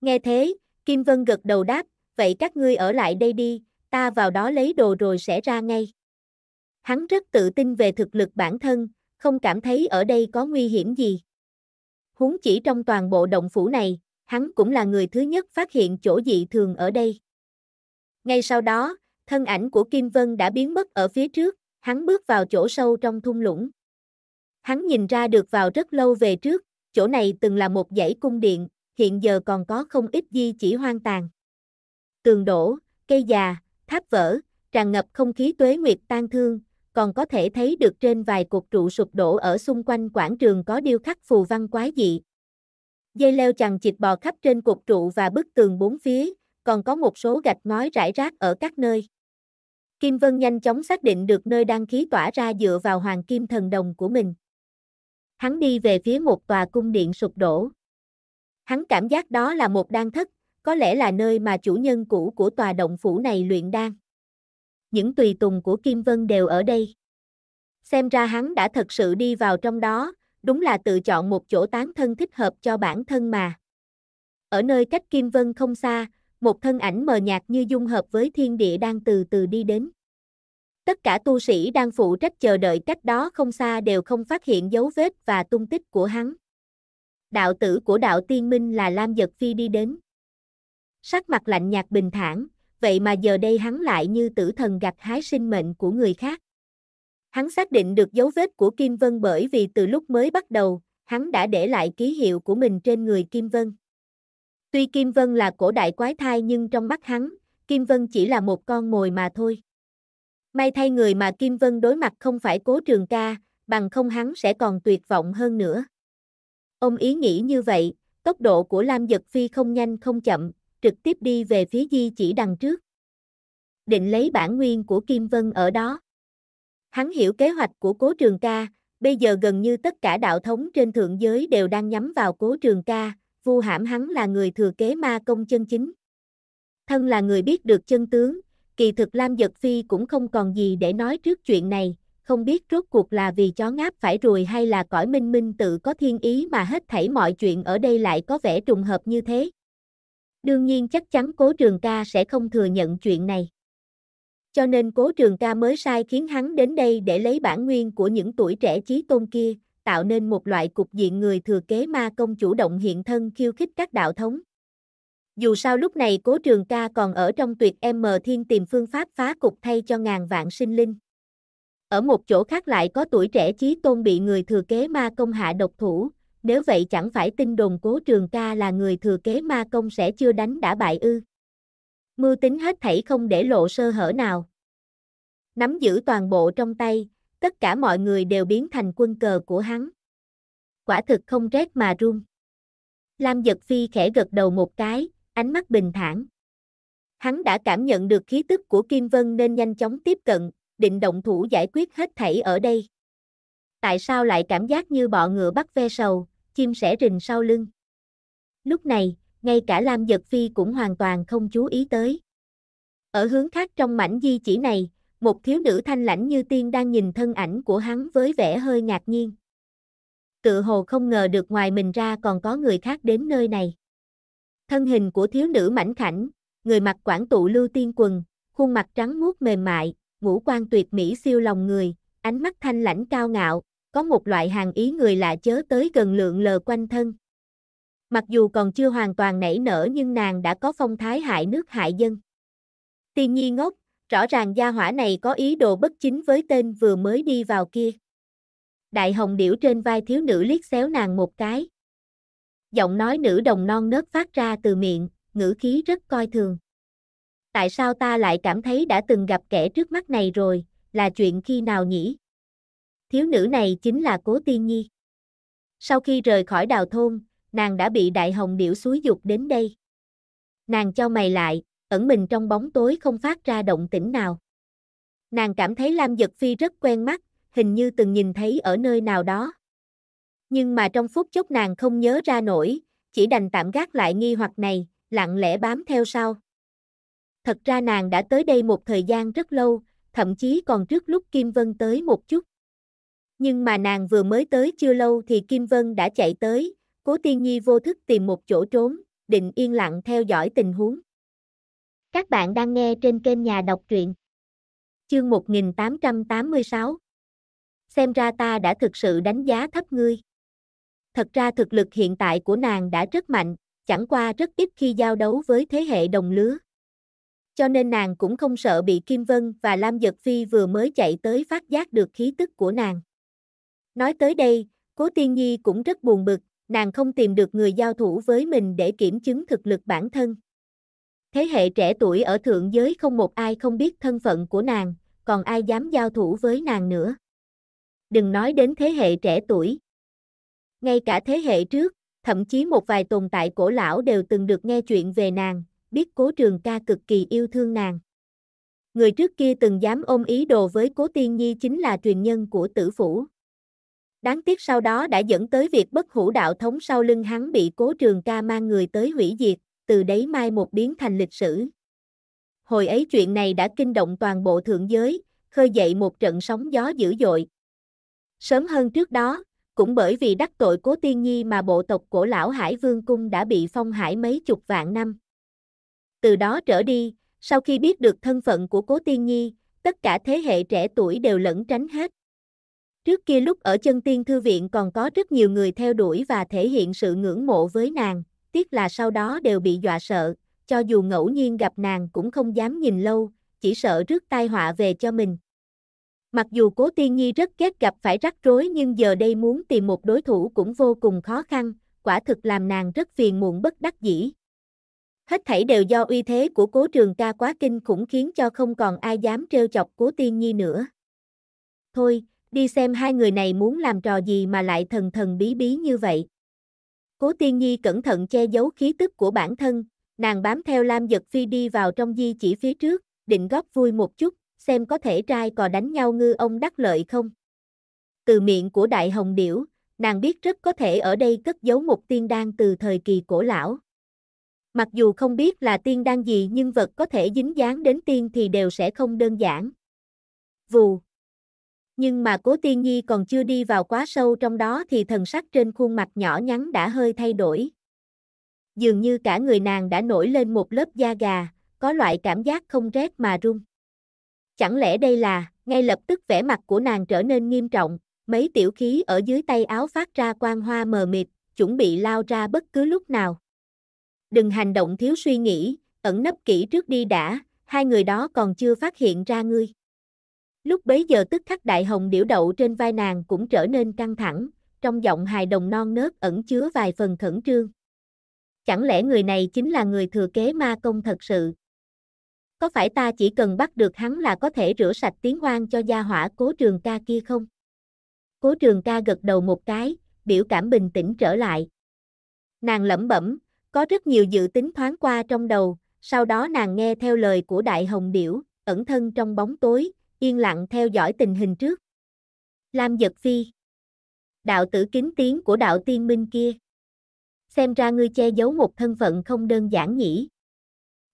Nghe thế, Kim Vân gật đầu đáp, vậy các ngươi ở lại đây đi, ta vào đó lấy đồ rồi sẽ ra ngay. Hắn rất tự tin về thực lực bản thân, không cảm thấy ở đây có nguy hiểm gì. Huống chỉ trong toàn bộ động phủ này, hắn cũng là người thứ nhất phát hiện chỗ dị thường ở đây. Ngay sau đó, thân ảnh của Kim Vân đã biến mất ở phía trước, hắn bước vào chỗ sâu trong thung lũng. Hắn nhìn ra được vào rất lâu về trước, chỗ này từng là một dãy cung điện, hiện giờ còn có không ít di chỉ hoang tàn. Tường đổ, cây già, tháp vỡ, tràn ngập không khí tuế nguyệt tan thương, còn có thể thấy được trên vài cột trụ sụp đổ ở xung quanh quảng trường có điêu khắc phù văn quái dị. Dây leo chằng chịt bò khắp trên cột trụ và bức tường bốn phía, còn có một số gạch ngói rải rác ở các nơi. Kim Vân nhanh chóng xác định được nơi đăng khí tỏa ra dựa vào hoàng kim thần đồng của mình. Hắn đi về phía một tòa cung điện sụp đổ. Hắn cảm giác đó là một đan thất có lẽ là nơi mà chủ nhân cũ của tòa động phủ này luyện đan. Những tùy tùng của Kim Vân đều ở đây. Xem ra hắn đã thật sự đi vào trong đó, đúng là tự chọn một chỗ tán thân thích hợp cho bản thân mà. Ở nơi cách Kim Vân không xa, một thân ảnh mờ nhạt như dung hợp với thiên địa đang từ từ đi đến. Tất cả tu sĩ đang phụ trách chờ đợi cách đó không xa đều không phát hiện dấu vết và tung tích của hắn. Đạo tử của đạo tiên minh là Lam Giật Phi đi đến sắc mặt lạnh nhạt bình thản, vậy mà giờ đây hắn lại như tử thần gặt hái sinh mệnh của người khác. Hắn xác định được dấu vết của Kim Vân bởi vì từ lúc mới bắt đầu, hắn đã để lại ký hiệu của mình trên người Kim Vân. Tuy Kim Vân là cổ đại quái thai nhưng trong mắt hắn, Kim Vân chỉ là một con mồi mà thôi. May thay người mà Kim Vân đối mặt không phải cố trường ca, bằng không hắn sẽ còn tuyệt vọng hơn nữa. Ông ý nghĩ như vậy, tốc độ của Lam Dật Phi không nhanh không chậm, trực tiếp đi về phía di chỉ đằng trước. Định lấy bản nguyên của Kim Vân ở đó. Hắn hiểu kế hoạch của cố trường ca, bây giờ gần như tất cả đạo thống trên thượng giới đều đang nhắm vào cố trường ca, vu hãm hắn là người thừa kế ma công chân chính. Thân là người biết được chân tướng, kỳ thực Lam Giật Phi cũng không còn gì để nói trước chuyện này, không biết rốt cuộc là vì chó ngáp phải rồi hay là cõi minh minh tự có thiên ý mà hết thảy mọi chuyện ở đây lại có vẻ trùng hợp như thế. Đương nhiên chắc chắn cố trường ca sẽ không thừa nhận chuyện này. Cho nên cố trường ca mới sai khiến hắn đến đây để lấy bản nguyên của những tuổi trẻ trí tôn kia, tạo nên một loại cục diện người thừa kế ma công chủ động hiện thân khiêu khích các đạo thống. Dù sao lúc này cố trường ca còn ở trong tuyệt em mờ thiên tìm phương pháp phá cục thay cho ngàn vạn sinh linh. Ở một chỗ khác lại có tuổi trẻ trí tôn bị người thừa kế ma công hạ độc thủ, nếu vậy chẳng phải tin đồn cố trường ca là người thừa kế ma công sẽ chưa đánh đã bại ư. Mưu tính hết thảy không để lộ sơ hở nào. Nắm giữ toàn bộ trong tay, tất cả mọi người đều biến thành quân cờ của hắn. Quả thực không rét mà run. Lam giật phi khẽ gật đầu một cái, ánh mắt bình thản. Hắn đã cảm nhận được khí tức của Kim Vân nên nhanh chóng tiếp cận, định động thủ giải quyết hết thảy ở đây tại sao lại cảm giác như bọ ngựa bắt ve sầu, chim sẻ rình sau lưng. Lúc này, ngay cả Lam Giật Phi cũng hoàn toàn không chú ý tới. Ở hướng khác trong mảnh di chỉ này, một thiếu nữ thanh lãnh như tiên đang nhìn thân ảnh của hắn với vẻ hơi ngạc nhiên. Tự hồ không ngờ được ngoài mình ra còn có người khác đến nơi này. Thân hình của thiếu nữ mảnh khảnh, người mặc quảng tụ lưu tiên quần, khuôn mặt trắng muốt mềm mại, ngũ quan tuyệt mỹ siêu lòng người, ánh mắt thanh lãnh cao ngạo, có một loại hàng ý người lạ chớ tới gần lượng lờ quanh thân. Mặc dù còn chưa hoàn toàn nảy nở nhưng nàng đã có phong thái hại nước hại dân. Tiên nhi ngốc, rõ ràng gia hỏa này có ý đồ bất chính với tên vừa mới đi vào kia. Đại hồng điểu trên vai thiếu nữ liếc xéo nàng một cái. Giọng nói nữ đồng non nớt phát ra từ miệng, ngữ khí rất coi thường. Tại sao ta lại cảm thấy đã từng gặp kẻ trước mắt này rồi, là chuyện khi nào nhỉ? thiếu nữ này chính là Cố Tiên Nhi. Sau khi rời khỏi đào thôn, nàng đã bị đại hồng điểu xúi dục đến đây. Nàng cho mày lại, ẩn mình trong bóng tối không phát ra động tĩnh nào. Nàng cảm thấy Lam giật Phi rất quen mắt, hình như từng nhìn thấy ở nơi nào đó. Nhưng mà trong phút chốc nàng không nhớ ra nổi, chỉ đành tạm gác lại nghi hoặc này, lặng lẽ bám theo sau. Thật ra nàng đã tới đây một thời gian rất lâu, thậm chí còn trước lúc Kim Vân tới một chút. Nhưng mà nàng vừa mới tới chưa lâu thì Kim Vân đã chạy tới, Cố Tiên Nhi vô thức tìm một chỗ trốn, định yên lặng theo dõi tình huống. Các bạn đang nghe trên kênh Nhà Đọc Truyện. Chương 1886 Xem ra ta đã thực sự đánh giá thấp ngươi. Thật ra thực lực hiện tại của nàng đã rất mạnh, chẳng qua rất ít khi giao đấu với thế hệ đồng lứa. Cho nên nàng cũng không sợ bị Kim Vân và Lam Dật Phi vừa mới chạy tới phát giác được khí tức của nàng. Nói tới đây, Cố Tiên Nhi cũng rất buồn bực, nàng không tìm được người giao thủ với mình để kiểm chứng thực lực bản thân. Thế hệ trẻ tuổi ở thượng giới không một ai không biết thân phận của nàng, còn ai dám giao thủ với nàng nữa. Đừng nói đến thế hệ trẻ tuổi. Ngay cả thế hệ trước, thậm chí một vài tồn tại cổ lão đều từng được nghe chuyện về nàng, biết cố trường ca cực kỳ yêu thương nàng. Người trước kia từng dám ôm ý đồ với cố tiên nhi chính là truyền nhân của tử phủ. Đáng tiếc sau đó đã dẫn tới việc bất hủ đạo thống sau lưng hắn bị cố trường ca mang người tới hủy diệt, từ đấy mai một biến thành lịch sử. Hồi ấy chuyện này đã kinh động toàn bộ thượng giới, khơi dậy một trận sóng gió dữ dội. Sớm hơn trước đó, cũng bởi vì đắc tội cố tiên nhi mà bộ tộc của lão Hải Vương Cung đã bị phong hải mấy chục vạn năm. Từ đó trở đi, sau khi biết được thân phận của cố tiên nhi, tất cả thế hệ trẻ tuổi đều lẩn tránh hết. Trước kia lúc ở chân tiên thư viện còn có rất nhiều người theo đuổi và thể hiện sự ngưỡng mộ với nàng, tiếc là sau đó đều bị dọa sợ, cho dù ngẫu nhiên gặp nàng cũng không dám nhìn lâu, chỉ sợ rước tai họa về cho mình. Mặc dù Cố Tiên Nhi rất ghét gặp phải rắc rối nhưng giờ đây muốn tìm một đối thủ cũng vô cùng khó khăn, quả thực làm nàng rất phiền muộn bất đắc dĩ. Hết thảy đều do uy thế của Cố Trường Ca quá kinh khủng khiến cho không còn ai dám trêu chọc Cố Tiên Nhi nữa. Thôi, đi xem hai người này muốn làm trò gì mà lại thần thần bí bí như vậy. Cố Tiên Nhi cẩn thận che giấu khí tức của bản thân, nàng bám theo Lam Dật Phi đi vào trong di chỉ phía trước, định góp vui một chút, xem có thể trai cò đánh nhau ngư ông đắc lợi không. Từ miệng của Đại Hồng Điểu, nàng biết rất có thể ở đây cất giấu một tiên đan từ thời kỳ cổ lão. Mặc dù không biết là tiên đan gì nhưng vật có thể dính dáng đến tiên thì đều sẽ không đơn giản. Vù, nhưng mà cố tiên nhi còn chưa đi vào quá sâu trong đó thì thần sắc trên khuôn mặt nhỏ nhắn đã hơi thay đổi. Dường như cả người nàng đã nổi lên một lớp da gà, có loại cảm giác không rét mà run. Chẳng lẽ đây là, ngay lập tức vẻ mặt của nàng trở nên nghiêm trọng, mấy tiểu khí ở dưới tay áo phát ra quang hoa mờ mịt, chuẩn bị lao ra bất cứ lúc nào. Đừng hành động thiếu suy nghĩ, ẩn nấp kỹ trước đi đã, hai người đó còn chưa phát hiện ra ngươi. Lúc bấy giờ tức khắc đại hồng điểu đậu trên vai nàng cũng trở nên căng thẳng, trong giọng hài đồng non nớt ẩn chứa vài phần khẩn trương. Chẳng lẽ người này chính là người thừa kế ma công thật sự? Có phải ta chỉ cần bắt được hắn là có thể rửa sạch tiếng hoang cho gia hỏa cố trường ca kia không? Cố trường ca gật đầu một cái, biểu cảm bình tĩnh trở lại. Nàng lẩm bẩm, có rất nhiều dự tính thoáng qua trong đầu, sau đó nàng nghe theo lời của đại hồng điểu, ẩn thân trong bóng tối, yên lặng theo dõi tình hình trước. Lam giật phi. Đạo tử kính tiếng của đạo tiên minh kia. Xem ra ngươi che giấu một thân phận không đơn giản nhỉ.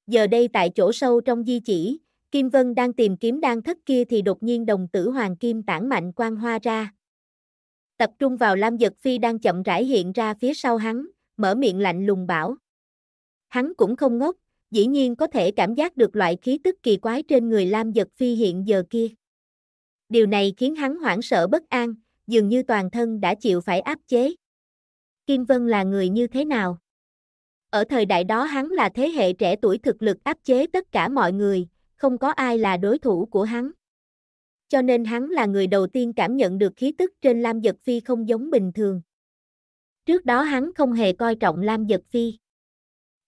Giờ đây tại chỗ sâu trong di chỉ, Kim Vân đang tìm kiếm đan thất kia thì đột nhiên đồng tử hoàng kim tản mạnh quang hoa ra. Tập trung vào Lam Giật Phi đang chậm rãi hiện ra phía sau hắn, mở miệng lạnh lùng bảo. Hắn cũng không ngốc, dĩ nhiên có thể cảm giác được loại khí tức kỳ quái trên người Lam Giật Phi hiện giờ kia. Điều này khiến hắn hoảng sợ bất an, dường như toàn thân đã chịu phải áp chế. Kim Vân là người như thế nào? Ở thời đại đó hắn là thế hệ trẻ tuổi thực lực áp chế tất cả mọi người, không có ai là đối thủ của hắn. Cho nên hắn là người đầu tiên cảm nhận được khí tức trên Lam Giật Phi không giống bình thường. Trước đó hắn không hề coi trọng Lam Giật Phi.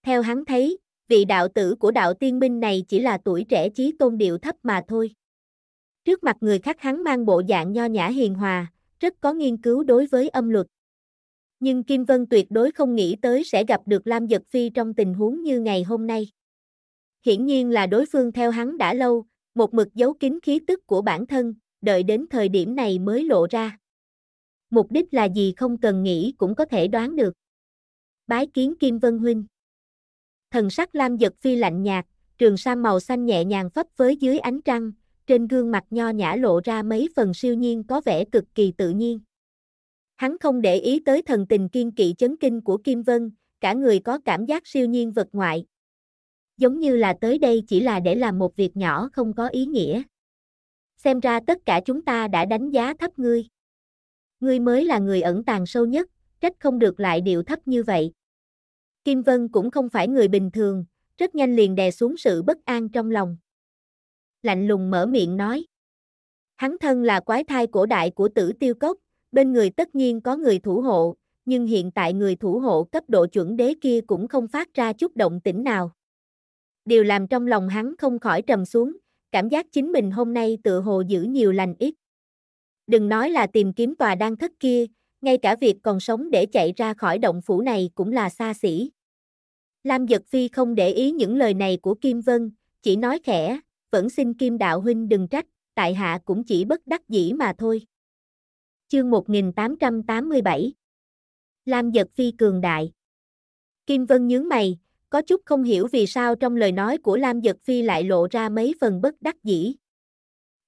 Theo hắn thấy, vị đạo tử của đạo tiên minh này chỉ là tuổi trẻ chí tôn điệu thấp mà thôi. Trước mặt người khác hắn mang bộ dạng nho nhã hiền hòa, rất có nghiên cứu đối với âm luật. Nhưng Kim Vân tuyệt đối không nghĩ tới sẽ gặp được Lam giật Phi trong tình huống như ngày hôm nay. Hiển nhiên là đối phương theo hắn đã lâu, một mực giấu kín khí tức của bản thân, đợi đến thời điểm này mới lộ ra. Mục đích là gì không cần nghĩ cũng có thể đoán được. Bái kiến Kim Vân Huynh Thần sắc Lam Giật Phi lạnh nhạt, trường sa màu xanh nhẹ nhàng phấp với dưới ánh trăng, trên gương mặt nho nhã lộ ra mấy phần siêu nhiên có vẻ cực kỳ tự nhiên. Hắn không để ý tới thần tình kiên kỵ chấn kinh của Kim Vân, cả người có cảm giác siêu nhiên vật ngoại. Giống như là tới đây chỉ là để làm một việc nhỏ không có ý nghĩa. Xem ra tất cả chúng ta đã đánh giá thấp ngươi. Ngươi mới là người ẩn tàng sâu nhất, trách không được lại điệu thấp như vậy. Kim Vân cũng không phải người bình thường, rất nhanh liền đè xuống sự bất an trong lòng. Lạnh lùng mở miệng nói. Hắn thân là quái thai cổ đại của tử tiêu cốc, bên người tất nhiên có người thủ hộ, nhưng hiện tại người thủ hộ cấp độ chuẩn đế kia cũng không phát ra chút động tĩnh nào. Điều làm trong lòng hắn không khỏi trầm xuống, cảm giác chính mình hôm nay tự hồ giữ nhiều lành ít. Đừng nói là tìm kiếm tòa đan thất kia, ngay cả việc còn sống để chạy ra khỏi động phủ này cũng là xa xỉ. Lam Dật Phi không để ý những lời này của Kim Vân, chỉ nói khẽ, vẫn xin Kim Đạo Huynh đừng trách, tại hạ cũng chỉ bất đắc dĩ mà thôi. Chương 1887 Lam Dật Phi cường đại Kim Vân nhướng mày, có chút không hiểu vì sao trong lời nói của Lam Dật Phi lại lộ ra mấy phần bất đắc dĩ.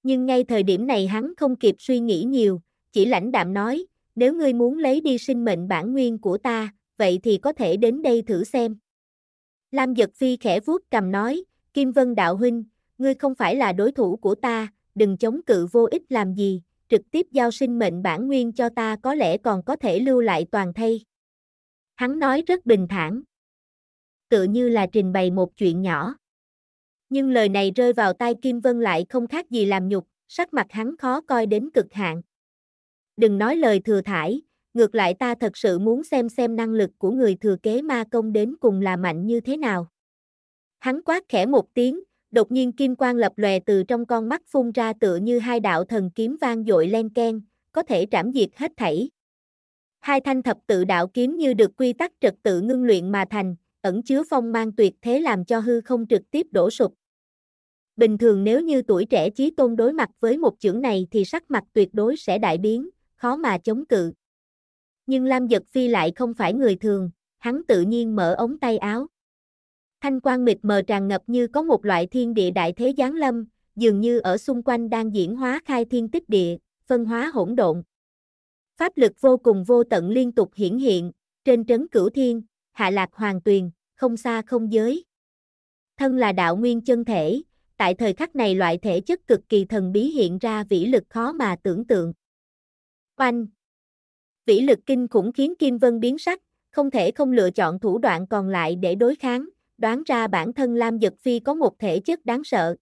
Nhưng ngay thời điểm này hắn không kịp suy nghĩ nhiều, chỉ lãnh đạm nói, nếu ngươi muốn lấy đi sinh mệnh bản nguyên của ta, vậy thì có thể đến đây thử xem. Lam Giật Phi khẽ vuốt cầm nói, Kim Vân Đạo Huynh, ngươi không phải là đối thủ của ta, đừng chống cự vô ích làm gì, trực tiếp giao sinh mệnh bản nguyên cho ta có lẽ còn có thể lưu lại toàn thây. Hắn nói rất bình thản. Tự như là trình bày một chuyện nhỏ. Nhưng lời này rơi vào tai Kim Vân lại không khác gì làm nhục, sắc mặt hắn khó coi đến cực hạn. Đừng nói lời thừa thải, ngược lại ta thật sự muốn xem xem năng lực của người thừa kế ma công đến cùng là mạnh như thế nào. Hắn quát khẽ một tiếng, đột nhiên kim quang lập lòe từ trong con mắt phun ra tựa như hai đạo thần kiếm vang dội len ken, có thể trảm diệt hết thảy. Hai thanh thập tự đạo kiếm như được quy tắc trật tự ngưng luyện mà thành, ẩn chứa phong mang tuyệt thế làm cho hư không trực tiếp đổ sụp. Bình thường nếu như tuổi trẻ chí tôn đối mặt với một chưởng này thì sắc mặt tuyệt đối sẽ đại biến, khó mà chống cự nhưng Lam Giật Phi lại không phải người thường, hắn tự nhiên mở ống tay áo. Thanh quang mịt mờ tràn ngập như có một loại thiên địa đại thế giáng lâm, dường như ở xung quanh đang diễn hóa khai thiên tích địa, phân hóa hỗn độn. Pháp lực vô cùng vô tận liên tục hiển hiện, trên trấn cửu thiên, hạ lạc hoàng tuyền, không xa không giới. Thân là đạo nguyên chân thể, tại thời khắc này loại thể chất cực kỳ thần bí hiện ra vĩ lực khó mà tưởng tượng. Oanh, Vĩ lực kinh khủng khiến Kim Vân biến sắc, không thể không lựa chọn thủ đoạn còn lại để đối kháng, đoán ra bản thân Lam Dật Phi có một thể chất đáng sợ.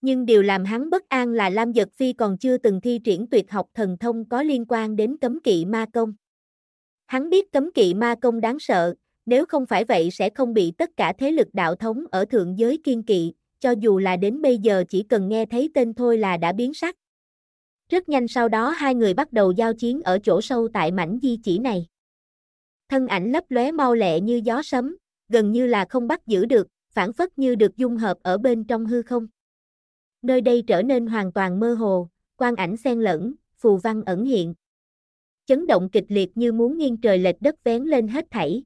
Nhưng điều làm hắn bất an là Lam Dật Phi còn chưa từng thi triển tuyệt học thần thông có liên quan đến cấm kỵ ma công. Hắn biết cấm kỵ ma công đáng sợ, nếu không phải vậy sẽ không bị tất cả thế lực đạo thống ở thượng giới kiên kỵ, cho dù là đến bây giờ chỉ cần nghe thấy tên thôi là đã biến sắc. Rất nhanh sau đó hai người bắt đầu giao chiến ở chỗ sâu tại mảnh di chỉ này. Thân ảnh lấp lóe mau lẹ như gió sấm, gần như là không bắt giữ được, phản phất như được dung hợp ở bên trong hư không. Nơi đây trở nên hoàn toàn mơ hồ, quang ảnh xen lẫn, phù văn ẩn hiện. Chấn động kịch liệt như muốn nghiêng trời lệch đất vén lên hết thảy.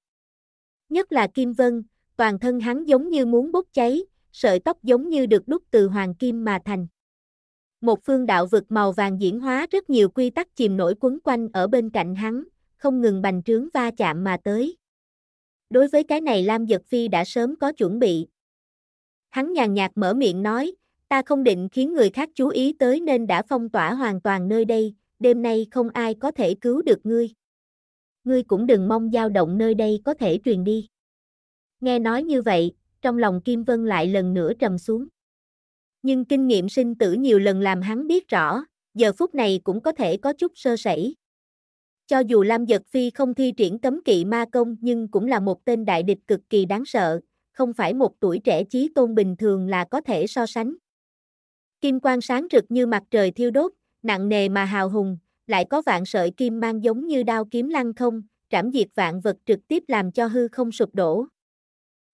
Nhất là Kim Vân, toàn thân hắn giống như muốn bốc cháy, sợi tóc giống như được đúc từ hoàng kim mà thành một phương đạo vực màu vàng diễn hóa rất nhiều quy tắc chìm nổi quấn quanh ở bên cạnh hắn, không ngừng bành trướng va chạm mà tới. Đối với cái này Lam Giật Phi đã sớm có chuẩn bị. Hắn nhàn nhạt mở miệng nói, ta không định khiến người khác chú ý tới nên đã phong tỏa hoàn toàn nơi đây, đêm nay không ai có thể cứu được ngươi. Ngươi cũng đừng mong dao động nơi đây có thể truyền đi. Nghe nói như vậy, trong lòng Kim Vân lại lần nữa trầm xuống nhưng kinh nghiệm sinh tử nhiều lần làm hắn biết rõ, giờ phút này cũng có thể có chút sơ sẩy. Cho dù Lam Giật Phi không thi triển cấm kỵ ma công nhưng cũng là một tên đại địch cực kỳ đáng sợ, không phải một tuổi trẻ trí tôn bình thường là có thể so sánh. Kim quang sáng rực như mặt trời thiêu đốt, nặng nề mà hào hùng, lại có vạn sợi kim mang giống như đao kiếm lăng không, trảm diệt vạn vật trực tiếp làm cho hư không sụp đổ.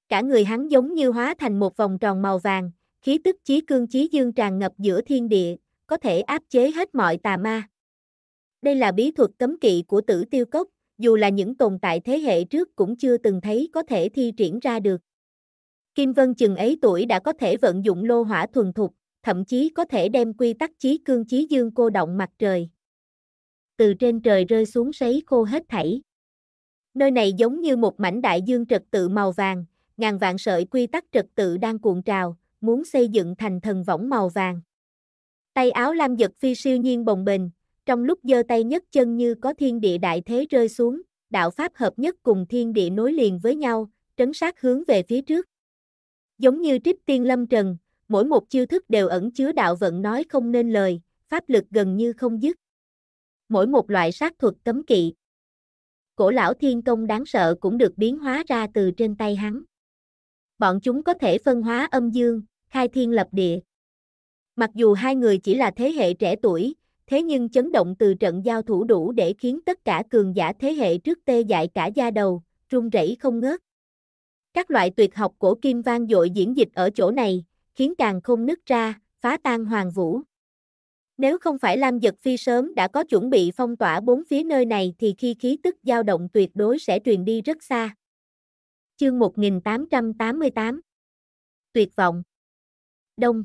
Cả người hắn giống như hóa thành một vòng tròn màu vàng, khí tức chí cương chí dương tràn ngập giữa thiên địa, có thể áp chế hết mọi tà ma. Đây là bí thuật cấm kỵ của tử tiêu cốc, dù là những tồn tại thế hệ trước cũng chưa từng thấy có thể thi triển ra được. Kim Vân chừng ấy tuổi đã có thể vận dụng lô hỏa thuần thục, thậm chí có thể đem quy tắc chí cương chí dương cô động mặt trời. Từ trên trời rơi xuống sấy khô hết thảy. Nơi này giống như một mảnh đại dương trật tự màu vàng, ngàn vạn sợi quy tắc trật tự đang cuộn trào, muốn xây dựng thành thần võng màu vàng. Tay áo Lam Giật Phi siêu nhiên bồng bềnh, trong lúc giơ tay nhất chân như có thiên địa đại thế rơi xuống, đạo pháp hợp nhất cùng thiên địa nối liền với nhau, trấn sát hướng về phía trước. Giống như trích tiên lâm trần, mỗi một chiêu thức đều ẩn chứa đạo vận nói không nên lời, pháp lực gần như không dứt. Mỗi một loại sát thuật cấm kỵ. Cổ lão thiên công đáng sợ cũng được biến hóa ra từ trên tay hắn. Bọn chúng có thể phân hóa âm dương, khai thiên lập địa. Mặc dù hai người chỉ là thế hệ trẻ tuổi, thế nhưng chấn động từ trận giao thủ đủ để khiến tất cả cường giả thế hệ trước tê dại cả da đầu, run rẩy không ngớt. Các loại tuyệt học của Kim Vang dội diễn dịch ở chỗ này, khiến càng không nứt ra, phá tan hoàng vũ. Nếu không phải Lam Dật Phi sớm đã có chuẩn bị phong tỏa bốn phía nơi này thì khi khí tức dao động tuyệt đối sẽ truyền đi rất xa. Chương 1888 Tuyệt vọng đông.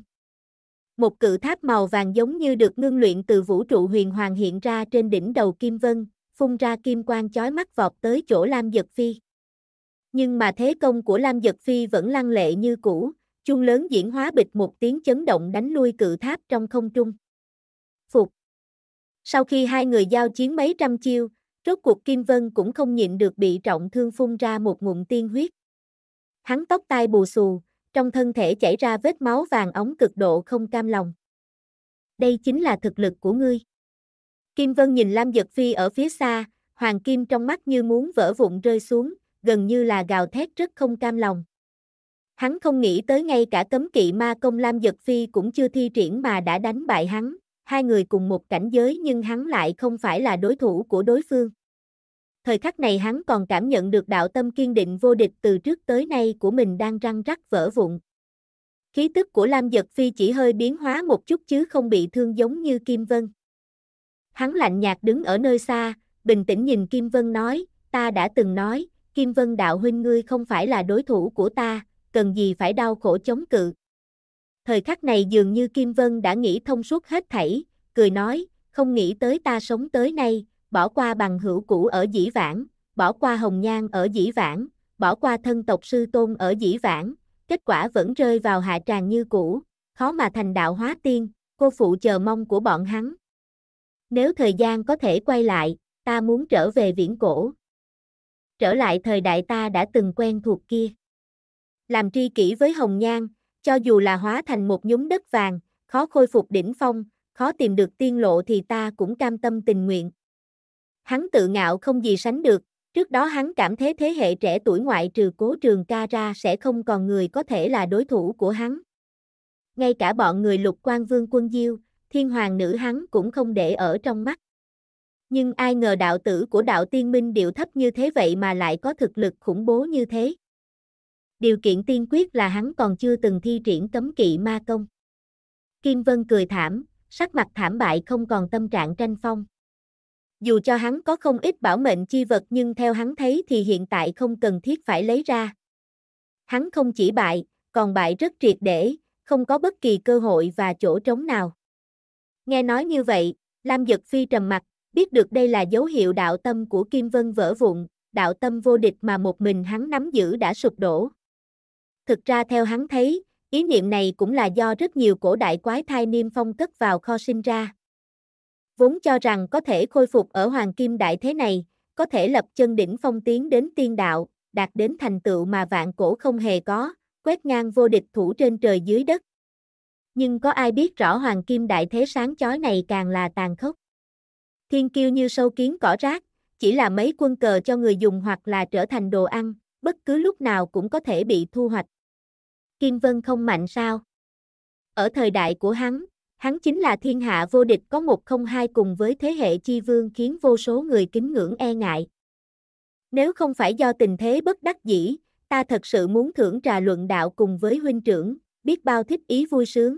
Một cự tháp màu vàng giống như được ngưng luyện từ vũ trụ huyền hoàng hiện ra trên đỉnh đầu Kim Vân, phun ra kim quang chói mắt vọt tới chỗ Lam Dật Phi. Nhưng mà thế công của Lam Dật Phi vẫn lăng lệ như cũ, chung lớn diễn hóa bịch một tiếng chấn động đánh lui cự tháp trong không trung. Phục. Sau khi hai người giao chiến mấy trăm chiêu, rốt cuộc Kim Vân cũng không nhịn được bị trọng thương phun ra một ngụm tiên huyết. Hắn tóc tai bù xù, trong thân thể chảy ra vết máu vàng ống cực độ không cam lòng. Đây chính là thực lực của ngươi. Kim Vân nhìn Lam Dật Phi ở phía xa, hoàng kim trong mắt như muốn vỡ vụn rơi xuống, gần như là gào thét rất không cam lòng. Hắn không nghĩ tới ngay cả cấm kỵ ma công Lam Dật Phi cũng chưa thi triển mà đã đánh bại hắn, hai người cùng một cảnh giới nhưng hắn lại không phải là đối thủ của đối phương thời khắc này hắn còn cảm nhận được đạo tâm kiên định vô địch từ trước tới nay của mình đang răng rắc vỡ vụn. Khí tức của Lam Giật Phi chỉ hơi biến hóa một chút chứ không bị thương giống như Kim Vân. Hắn lạnh nhạt đứng ở nơi xa, bình tĩnh nhìn Kim Vân nói, ta đã từng nói, Kim Vân đạo huynh ngươi không phải là đối thủ của ta, cần gì phải đau khổ chống cự. Thời khắc này dường như Kim Vân đã nghĩ thông suốt hết thảy, cười nói, không nghĩ tới ta sống tới nay, bỏ qua bằng hữu cũ ở dĩ vãng, bỏ qua hồng nhan ở dĩ vãng, bỏ qua thân tộc sư tôn ở dĩ vãng, kết quả vẫn rơi vào hạ tràng như cũ, khó mà thành đạo hóa tiên, cô phụ chờ mong của bọn hắn. Nếu thời gian có thể quay lại, ta muốn trở về viễn cổ. Trở lại thời đại ta đã từng quen thuộc kia. Làm tri kỷ với hồng nhan, cho dù là hóa thành một nhúng đất vàng, khó khôi phục đỉnh phong, khó tìm được tiên lộ thì ta cũng cam tâm tình nguyện. Hắn tự ngạo không gì sánh được, trước đó hắn cảm thấy thế hệ trẻ tuổi ngoại trừ cố trường ca ra sẽ không còn người có thể là đối thủ của hắn. Ngay cả bọn người lục quan vương quân diêu, thiên hoàng nữ hắn cũng không để ở trong mắt. Nhưng ai ngờ đạo tử của đạo tiên minh điệu thấp như thế vậy mà lại có thực lực khủng bố như thế. Điều kiện tiên quyết là hắn còn chưa từng thi triển cấm kỵ ma công. Kim Vân cười thảm, sắc mặt thảm bại không còn tâm trạng tranh phong dù cho hắn có không ít bảo mệnh chi vật nhưng theo hắn thấy thì hiện tại không cần thiết phải lấy ra. Hắn không chỉ bại, còn bại rất triệt để, không có bất kỳ cơ hội và chỗ trống nào. Nghe nói như vậy, Lam dực Phi trầm mặt, biết được đây là dấu hiệu đạo tâm của Kim Vân vỡ vụn, đạo tâm vô địch mà một mình hắn nắm giữ đã sụp đổ. Thực ra theo hắn thấy, ý niệm này cũng là do rất nhiều cổ đại quái thai niêm phong cất vào kho sinh ra vốn cho rằng có thể khôi phục ở hoàng kim đại thế này, có thể lập chân đỉnh phong tiến đến tiên đạo, đạt đến thành tựu mà vạn cổ không hề có, quét ngang vô địch thủ trên trời dưới đất. Nhưng có ai biết rõ hoàng kim đại thế sáng chói này càng là tàn khốc. Thiên kiêu như sâu kiến cỏ rác, chỉ là mấy quân cờ cho người dùng hoặc là trở thành đồ ăn, bất cứ lúc nào cũng có thể bị thu hoạch. Kim Vân không mạnh sao? Ở thời đại của hắn, Hắn chính là thiên hạ vô địch có một không hai cùng với thế hệ chi vương khiến vô số người kính ngưỡng e ngại. Nếu không phải do tình thế bất đắc dĩ, ta thật sự muốn thưởng trà luận đạo cùng với huynh trưởng, biết bao thích ý vui sướng.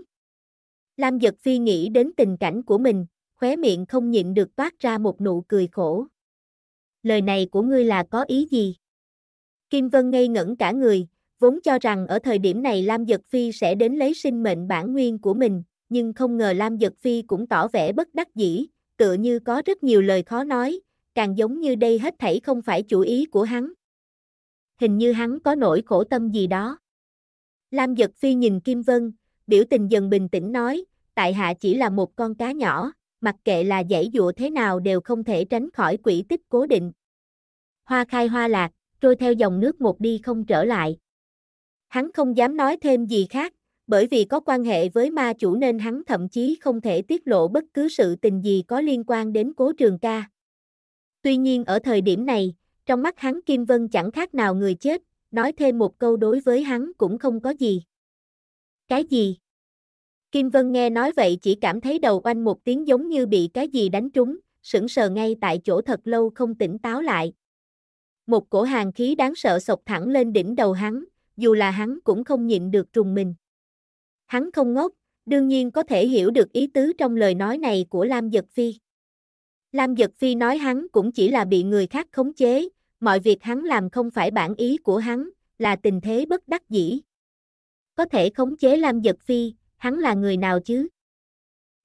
Lam Dật Phi nghĩ đến tình cảnh của mình, khóe miệng không nhịn được toát ra một nụ cười khổ. Lời này của ngươi là có ý gì? Kim Vân ngây ngẩn cả người, vốn cho rằng ở thời điểm này Lam Dật Phi sẽ đến lấy sinh mệnh bản nguyên của mình, nhưng không ngờ Lam Dật Phi cũng tỏ vẻ bất đắc dĩ, tựa như có rất nhiều lời khó nói, càng giống như đây hết thảy không phải chủ ý của hắn. Hình như hắn có nỗi khổ tâm gì đó. Lam Dật Phi nhìn Kim Vân, biểu tình dần bình tĩnh nói, tại hạ chỉ là một con cá nhỏ, mặc kệ là dãy dụa thế nào đều không thể tránh khỏi quỹ tích cố định. Hoa khai hoa lạc, trôi theo dòng nước một đi không trở lại. Hắn không dám nói thêm gì khác, bởi vì có quan hệ với ma chủ nên hắn thậm chí không thể tiết lộ bất cứ sự tình gì có liên quan đến cố trường ca. Tuy nhiên ở thời điểm này, trong mắt hắn Kim Vân chẳng khác nào người chết, nói thêm một câu đối với hắn cũng không có gì. Cái gì? Kim Vân nghe nói vậy chỉ cảm thấy đầu oanh một tiếng giống như bị cái gì đánh trúng, sững sờ ngay tại chỗ thật lâu không tỉnh táo lại. Một cổ hàng khí đáng sợ sộc thẳng lên đỉnh đầu hắn, dù là hắn cũng không nhịn được trùng mình. Hắn không ngốc, đương nhiên có thể hiểu được ý tứ trong lời nói này của Lam Dật Phi. Lam Dật Phi nói hắn cũng chỉ là bị người khác khống chế, mọi việc hắn làm không phải bản ý của hắn, là tình thế bất đắc dĩ. Có thể khống chế Lam Dật Phi, hắn là người nào chứ?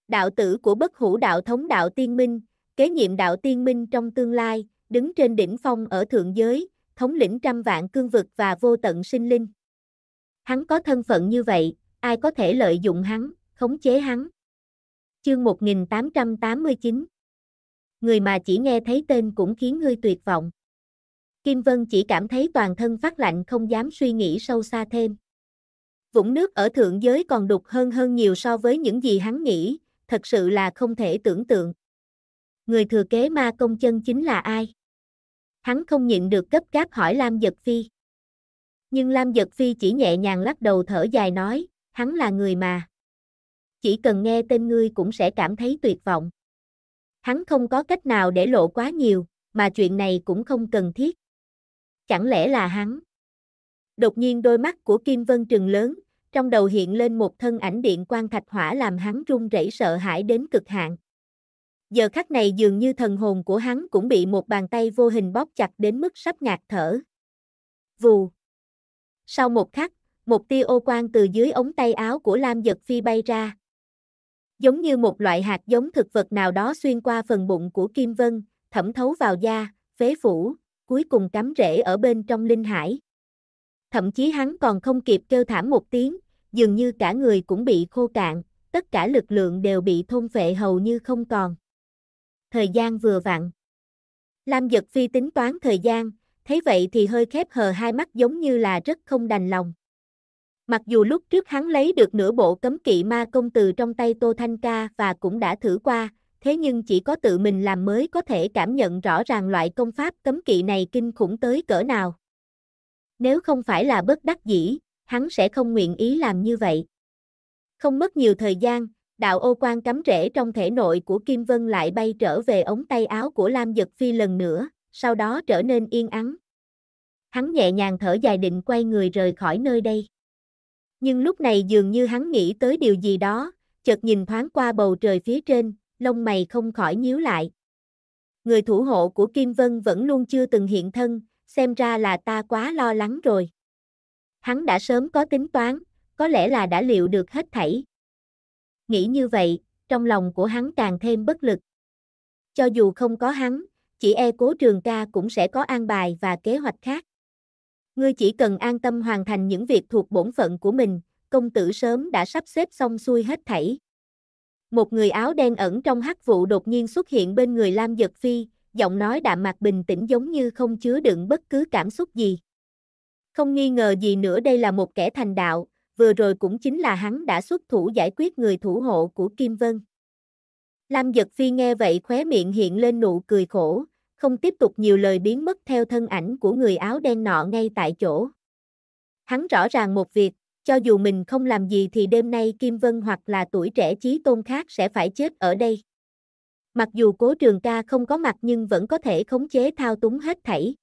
Đạo tử của bất hủ đạo thống đạo tiên minh, kế nhiệm đạo tiên minh trong tương lai, đứng trên đỉnh phong ở thượng giới, thống lĩnh trăm vạn cương vực và vô tận sinh linh. Hắn có thân phận như vậy, ai có thể lợi dụng hắn, khống chế hắn. Chương 1889 Người mà chỉ nghe thấy tên cũng khiến ngươi tuyệt vọng. Kim Vân chỉ cảm thấy toàn thân phát lạnh không dám suy nghĩ sâu xa thêm. Vũng nước ở thượng giới còn đục hơn hơn nhiều so với những gì hắn nghĩ, thật sự là không thể tưởng tượng. Người thừa kế ma công chân chính là ai? Hắn không nhịn được cấp cáp hỏi Lam Dật Phi. Nhưng Lam Dật Phi chỉ nhẹ nhàng lắc đầu thở dài nói, hắn là người mà. Chỉ cần nghe tên ngươi cũng sẽ cảm thấy tuyệt vọng. Hắn không có cách nào để lộ quá nhiều, mà chuyện này cũng không cần thiết. Chẳng lẽ là hắn? Đột nhiên đôi mắt của Kim Vân trừng lớn, trong đầu hiện lên một thân ảnh điện quang thạch hỏa làm hắn run rẩy sợ hãi đến cực hạn. Giờ khắc này dường như thần hồn của hắn cũng bị một bàn tay vô hình bóp chặt đến mức sắp ngạt thở. Vù. Sau một khắc, một tia ô quang từ dưới ống tay áo của Lam Giật Phi bay ra. Giống như một loại hạt giống thực vật nào đó xuyên qua phần bụng của Kim Vân, thẩm thấu vào da, phế phủ, cuối cùng cắm rễ ở bên trong linh hải. Thậm chí hắn còn không kịp kêu thảm một tiếng, dường như cả người cũng bị khô cạn, tất cả lực lượng đều bị thôn phệ hầu như không còn. Thời gian vừa vặn. Lam Giật Phi tính toán thời gian, thấy vậy thì hơi khép hờ hai mắt giống như là rất không đành lòng. Mặc dù lúc trước hắn lấy được nửa bộ cấm kỵ ma công từ trong tay Tô Thanh Ca và cũng đã thử qua, thế nhưng chỉ có tự mình làm mới có thể cảm nhận rõ ràng loại công pháp cấm kỵ này kinh khủng tới cỡ nào. Nếu không phải là bất đắc dĩ, hắn sẽ không nguyện ý làm như vậy. Không mất nhiều thời gian, đạo ô quan cắm rễ trong thể nội của Kim Vân lại bay trở về ống tay áo của Lam Dật Phi lần nữa, sau đó trở nên yên ắng. Hắn nhẹ nhàng thở dài định quay người rời khỏi nơi đây nhưng lúc này dường như hắn nghĩ tới điều gì đó, chợt nhìn thoáng qua bầu trời phía trên, lông mày không khỏi nhíu lại. Người thủ hộ của Kim Vân vẫn luôn chưa từng hiện thân, xem ra là ta quá lo lắng rồi. Hắn đã sớm có tính toán, có lẽ là đã liệu được hết thảy. Nghĩ như vậy, trong lòng của hắn càng thêm bất lực. Cho dù không có hắn, chỉ e cố trường ca cũng sẽ có an bài và kế hoạch khác. Ngươi chỉ cần an tâm hoàn thành những việc thuộc bổn phận của mình, công tử sớm đã sắp xếp xong xuôi hết thảy. Một người áo đen ẩn trong hắc vụ đột nhiên xuất hiện bên người Lam Dật Phi, giọng nói đạm mạc bình tĩnh giống như không chứa đựng bất cứ cảm xúc gì. Không nghi ngờ gì nữa đây là một kẻ thành đạo, vừa rồi cũng chính là hắn đã xuất thủ giải quyết người thủ hộ của Kim Vân. Lam Dật Phi nghe vậy khóe miệng hiện lên nụ cười khổ, không tiếp tục nhiều lời biến mất theo thân ảnh của người áo đen nọ ngay tại chỗ. Hắn rõ ràng một việc, cho dù mình không làm gì thì đêm nay Kim Vân hoặc là tuổi trẻ trí tôn khác sẽ phải chết ở đây. Mặc dù cố trường ca không có mặt nhưng vẫn có thể khống chế thao túng hết thảy.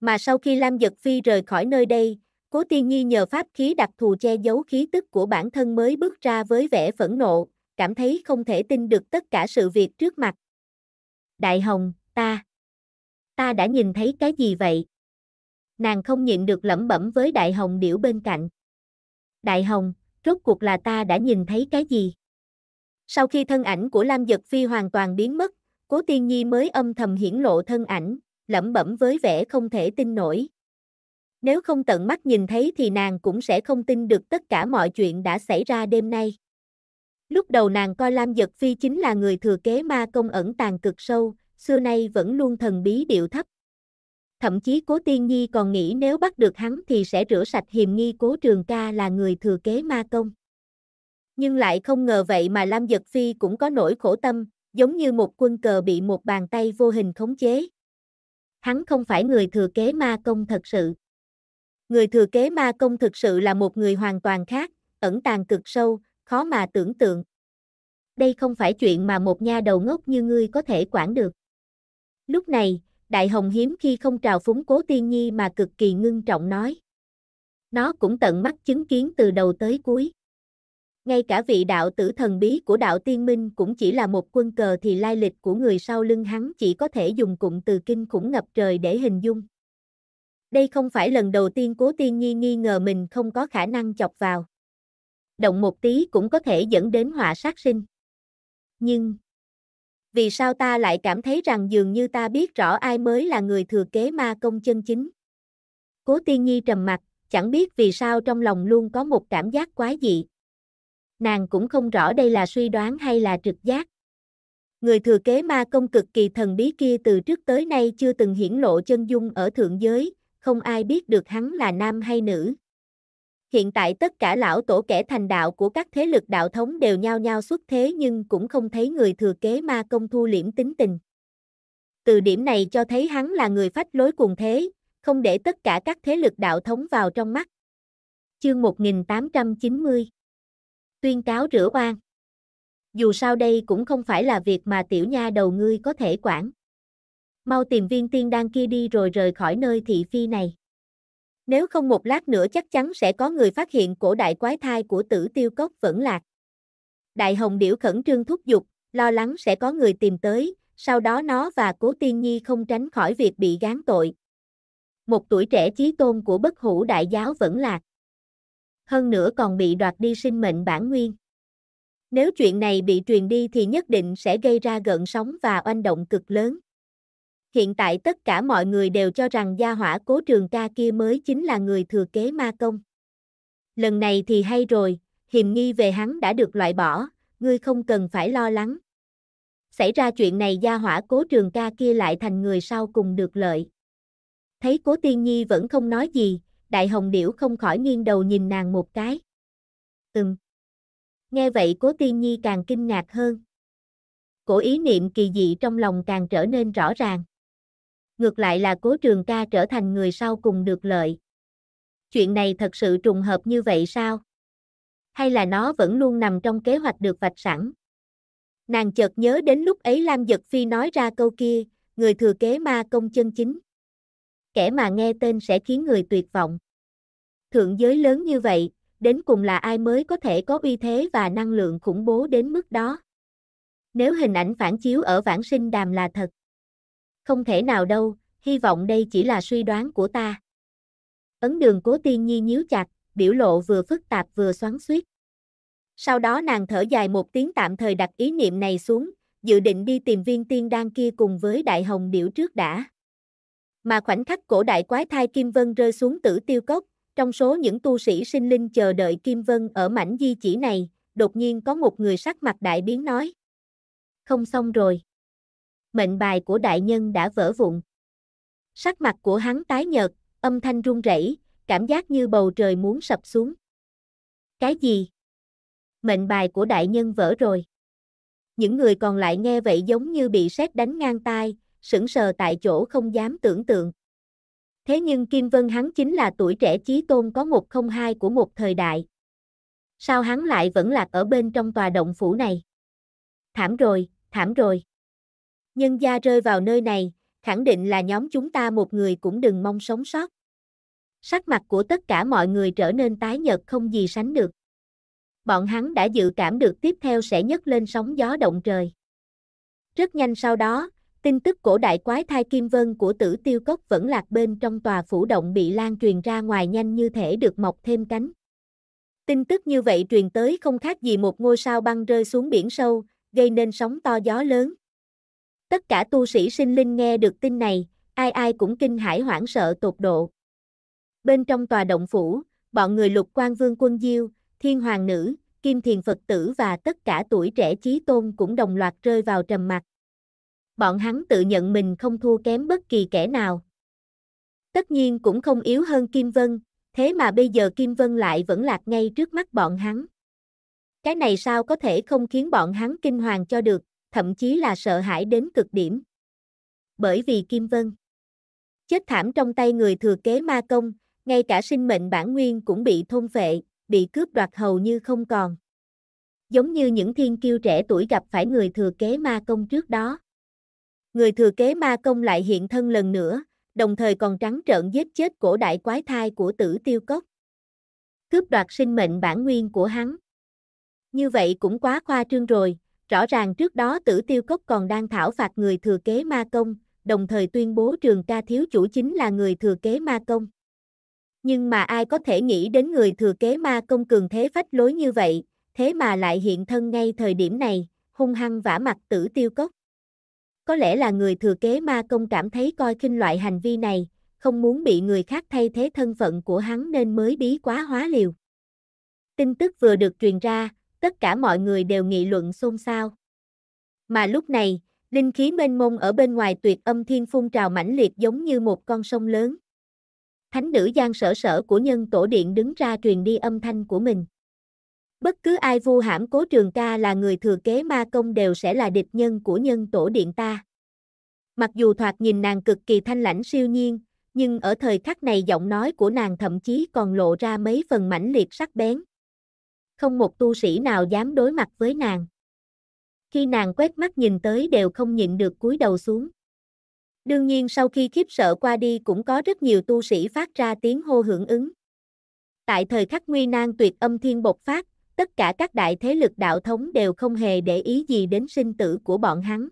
Mà sau khi Lam Giật Phi rời khỏi nơi đây, Cố Tiên Nhi nhờ pháp khí đặc thù che giấu khí tức của bản thân mới bước ra với vẻ phẫn nộ, cảm thấy không thể tin được tất cả sự việc trước mặt. Đại Hồng ta. Ta đã nhìn thấy cái gì vậy? Nàng không nhịn được lẩm bẩm với đại hồng điểu bên cạnh. Đại hồng, rốt cuộc là ta đã nhìn thấy cái gì? Sau khi thân ảnh của Lam giật Phi hoàn toàn biến mất, Cố Tiên Nhi mới âm thầm hiển lộ thân ảnh, lẩm bẩm với vẻ không thể tin nổi. Nếu không tận mắt nhìn thấy thì nàng cũng sẽ không tin được tất cả mọi chuyện đã xảy ra đêm nay. Lúc đầu nàng coi Lam giật Phi chính là người thừa kế ma công ẩn tàng cực sâu, xưa nay vẫn luôn thần bí điệu thấp. Thậm chí Cố Tiên Nhi còn nghĩ nếu bắt được hắn thì sẽ rửa sạch hiềm nghi Cố Trường Ca là người thừa kế ma công. Nhưng lại không ngờ vậy mà Lam giật Phi cũng có nỗi khổ tâm, giống như một quân cờ bị một bàn tay vô hình khống chế. Hắn không phải người thừa kế ma công thật sự. Người thừa kế ma công thực sự là một người hoàn toàn khác, ẩn tàng cực sâu, khó mà tưởng tượng. Đây không phải chuyện mà một nha đầu ngốc như ngươi có thể quản được. Lúc này, Đại Hồng hiếm khi không trào phúng Cố Tiên Nhi mà cực kỳ ngưng trọng nói. Nó cũng tận mắt chứng kiến từ đầu tới cuối. Ngay cả vị đạo tử thần bí của đạo tiên minh cũng chỉ là một quân cờ thì lai lịch của người sau lưng hắn chỉ có thể dùng cụm từ kinh khủng ngập trời để hình dung. Đây không phải lần đầu tiên Cố Tiên Nhi nghi ngờ mình không có khả năng chọc vào. Động một tí cũng có thể dẫn đến họa sát sinh. Nhưng, vì sao ta lại cảm thấy rằng dường như ta biết rõ ai mới là người thừa kế ma công chân chính. Cố tiên nhi trầm mặt, chẳng biết vì sao trong lòng luôn có một cảm giác quái dị. Nàng cũng không rõ đây là suy đoán hay là trực giác. Người thừa kế ma công cực kỳ thần bí kia từ trước tới nay chưa từng hiển lộ chân dung ở thượng giới, không ai biết được hắn là nam hay nữ hiện tại tất cả lão tổ kẻ thành đạo của các thế lực đạo thống đều nhao nhao xuất thế nhưng cũng không thấy người thừa kế ma công thu liễm tính tình. Từ điểm này cho thấy hắn là người phách lối cùng thế, không để tất cả các thế lực đạo thống vào trong mắt. Chương 1890 Tuyên cáo rửa oan Dù sao đây cũng không phải là việc mà tiểu nha đầu ngươi có thể quản. Mau tìm viên tiên đan kia đi rồi rời khỏi nơi thị phi này. Nếu không một lát nữa chắc chắn sẽ có người phát hiện cổ đại quái thai của tử tiêu cốc vẫn lạc. Đại hồng điểu khẩn trương thúc giục, lo lắng sẽ có người tìm tới, sau đó nó và cố tiên nhi không tránh khỏi việc bị gán tội. Một tuổi trẻ chí tôn của bất hủ đại giáo vẫn lạc. Hơn nữa còn bị đoạt đi sinh mệnh bản nguyên. Nếu chuyện này bị truyền đi thì nhất định sẽ gây ra gợn sóng và oanh động cực lớn hiện tại tất cả mọi người đều cho rằng gia hỏa cố trường ca kia mới chính là người thừa kế ma công. Lần này thì hay rồi, hiềm nghi về hắn đã được loại bỏ, ngươi không cần phải lo lắng. Xảy ra chuyện này gia hỏa cố trường ca kia lại thành người sau cùng được lợi. Thấy cố tiên nhi vẫn không nói gì, đại hồng điểu không khỏi nghiêng đầu nhìn nàng một cái. Ừm. Nghe vậy cố tiên nhi càng kinh ngạc hơn cổ ý niệm kỳ dị trong lòng càng trở nên rõ ràng ngược lại là cố trường ca trở thành người sau cùng được lợi. Chuyện này thật sự trùng hợp như vậy sao? Hay là nó vẫn luôn nằm trong kế hoạch được vạch sẵn? Nàng chợt nhớ đến lúc ấy Lam giật Phi nói ra câu kia, người thừa kế ma công chân chính. Kẻ mà nghe tên sẽ khiến người tuyệt vọng. Thượng giới lớn như vậy, đến cùng là ai mới có thể có uy thế và năng lượng khủng bố đến mức đó? Nếu hình ảnh phản chiếu ở vãng sinh đàm là thật, không thể nào đâu, hy vọng đây chỉ là suy đoán của ta. Ấn đường cố tiên nhi nhíu chặt, biểu lộ vừa phức tạp vừa xoắn xuýt. Sau đó nàng thở dài một tiếng tạm thời đặt ý niệm này xuống, dự định đi tìm viên tiên đan kia cùng với đại hồng điểu trước đã. Mà khoảnh khắc cổ đại quái thai Kim Vân rơi xuống tử tiêu cốc, trong số những tu sĩ sinh linh chờ đợi Kim Vân ở mảnh di chỉ này, đột nhiên có một người sắc mặt đại biến nói. Không xong rồi mệnh bài của đại nhân đã vỡ vụn. Sắc mặt của hắn tái nhợt, âm thanh run rẩy, cảm giác như bầu trời muốn sập xuống. Cái gì? Mệnh bài của đại nhân vỡ rồi. Những người còn lại nghe vậy giống như bị sét đánh ngang tai, sững sờ tại chỗ không dám tưởng tượng. Thế nhưng Kim Vân hắn chính là tuổi trẻ chí tôn có một không hai của một thời đại. Sao hắn lại vẫn lạc ở bên trong tòa động phủ này? Thảm rồi, thảm rồi. Nhân gia rơi vào nơi này, khẳng định là nhóm chúng ta một người cũng đừng mong sống sót. Sắc mặt của tất cả mọi người trở nên tái nhợt không gì sánh được. Bọn hắn đã dự cảm được tiếp theo sẽ nhấc lên sóng gió động trời. Rất nhanh sau đó, tin tức cổ đại quái thai Kim Vân của tử tiêu cốc vẫn lạc bên trong tòa phủ động bị lan truyền ra ngoài nhanh như thể được mọc thêm cánh. Tin tức như vậy truyền tới không khác gì một ngôi sao băng rơi xuống biển sâu, gây nên sóng to gió lớn, Tất cả tu sĩ sinh linh nghe được tin này, ai ai cũng kinh hãi hoảng sợ tột độ. Bên trong tòa động phủ, bọn người lục quan vương quân diêu, thiên hoàng nữ, kim thiền Phật tử và tất cả tuổi trẻ trí tôn cũng đồng loạt rơi vào trầm mặc. Bọn hắn tự nhận mình không thua kém bất kỳ kẻ nào. Tất nhiên cũng không yếu hơn Kim Vân, thế mà bây giờ Kim Vân lại vẫn lạc ngay trước mắt bọn hắn. Cái này sao có thể không khiến bọn hắn kinh hoàng cho được, thậm chí là sợ hãi đến cực điểm. Bởi vì Kim Vân chết thảm trong tay người thừa kế ma công, ngay cả sinh mệnh bản nguyên cũng bị thôn phệ, bị cướp đoạt hầu như không còn. Giống như những thiên kiêu trẻ tuổi gặp phải người thừa kế ma công trước đó. Người thừa kế ma công lại hiện thân lần nữa, đồng thời còn trắng trợn giết chết cổ đại quái thai của tử tiêu cốc. Cướp đoạt sinh mệnh bản nguyên của hắn. Như vậy cũng quá khoa trương rồi, Rõ ràng trước đó tử tiêu cốc còn đang thảo phạt người thừa kế ma công, đồng thời tuyên bố trường ca thiếu chủ chính là người thừa kế ma công. Nhưng mà ai có thể nghĩ đến người thừa kế ma công cường thế phách lối như vậy, thế mà lại hiện thân ngay thời điểm này, hung hăng vả mặt tử tiêu cốc. Có lẽ là người thừa kế ma công cảm thấy coi khinh loại hành vi này, không muốn bị người khác thay thế thân phận của hắn nên mới bí quá hóa liều. Tin tức vừa được truyền ra, tất cả mọi người đều nghị luận xôn xao. Mà lúc này, linh khí mênh mông ở bên ngoài tuyệt âm thiên phun trào mãnh liệt giống như một con sông lớn. Thánh nữ giang sở sở của nhân tổ điện đứng ra truyền đi âm thanh của mình. Bất cứ ai vu hãm cố trường ca là người thừa kế ma công đều sẽ là địch nhân của nhân tổ điện ta. Mặc dù thoạt nhìn nàng cực kỳ thanh lãnh siêu nhiên, nhưng ở thời khắc này giọng nói của nàng thậm chí còn lộ ra mấy phần mãnh liệt sắc bén không một tu sĩ nào dám đối mặt với nàng. Khi nàng quét mắt nhìn tới đều không nhịn được cúi đầu xuống. Đương nhiên sau khi khiếp sợ qua đi cũng có rất nhiều tu sĩ phát ra tiếng hô hưởng ứng. Tại thời khắc nguy nan tuyệt âm thiên bộc phát, tất cả các đại thế lực đạo thống đều không hề để ý gì đến sinh tử của bọn hắn.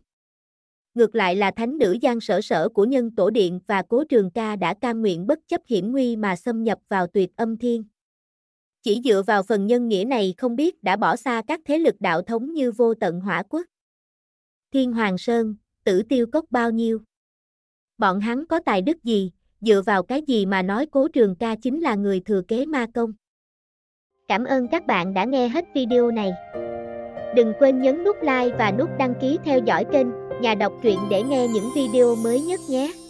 Ngược lại là thánh nữ gian sở sở của nhân tổ điện và cố trường ca đã ca nguyện bất chấp hiểm nguy mà xâm nhập vào tuyệt âm thiên. Chỉ dựa vào phần nhân nghĩa này không biết đã bỏ xa các thế lực đạo thống như vô tận hỏa quốc. Thiên Hoàng Sơn, tử tiêu cốc bao nhiêu? Bọn hắn có tài đức gì, dựa vào cái gì mà nói cố trường ca chính là người thừa kế ma công? Cảm ơn các bạn đã nghe hết video này. Đừng quên nhấn nút like và nút đăng ký theo dõi kênh Nhà đọc truyện để nghe những video mới nhất nhé.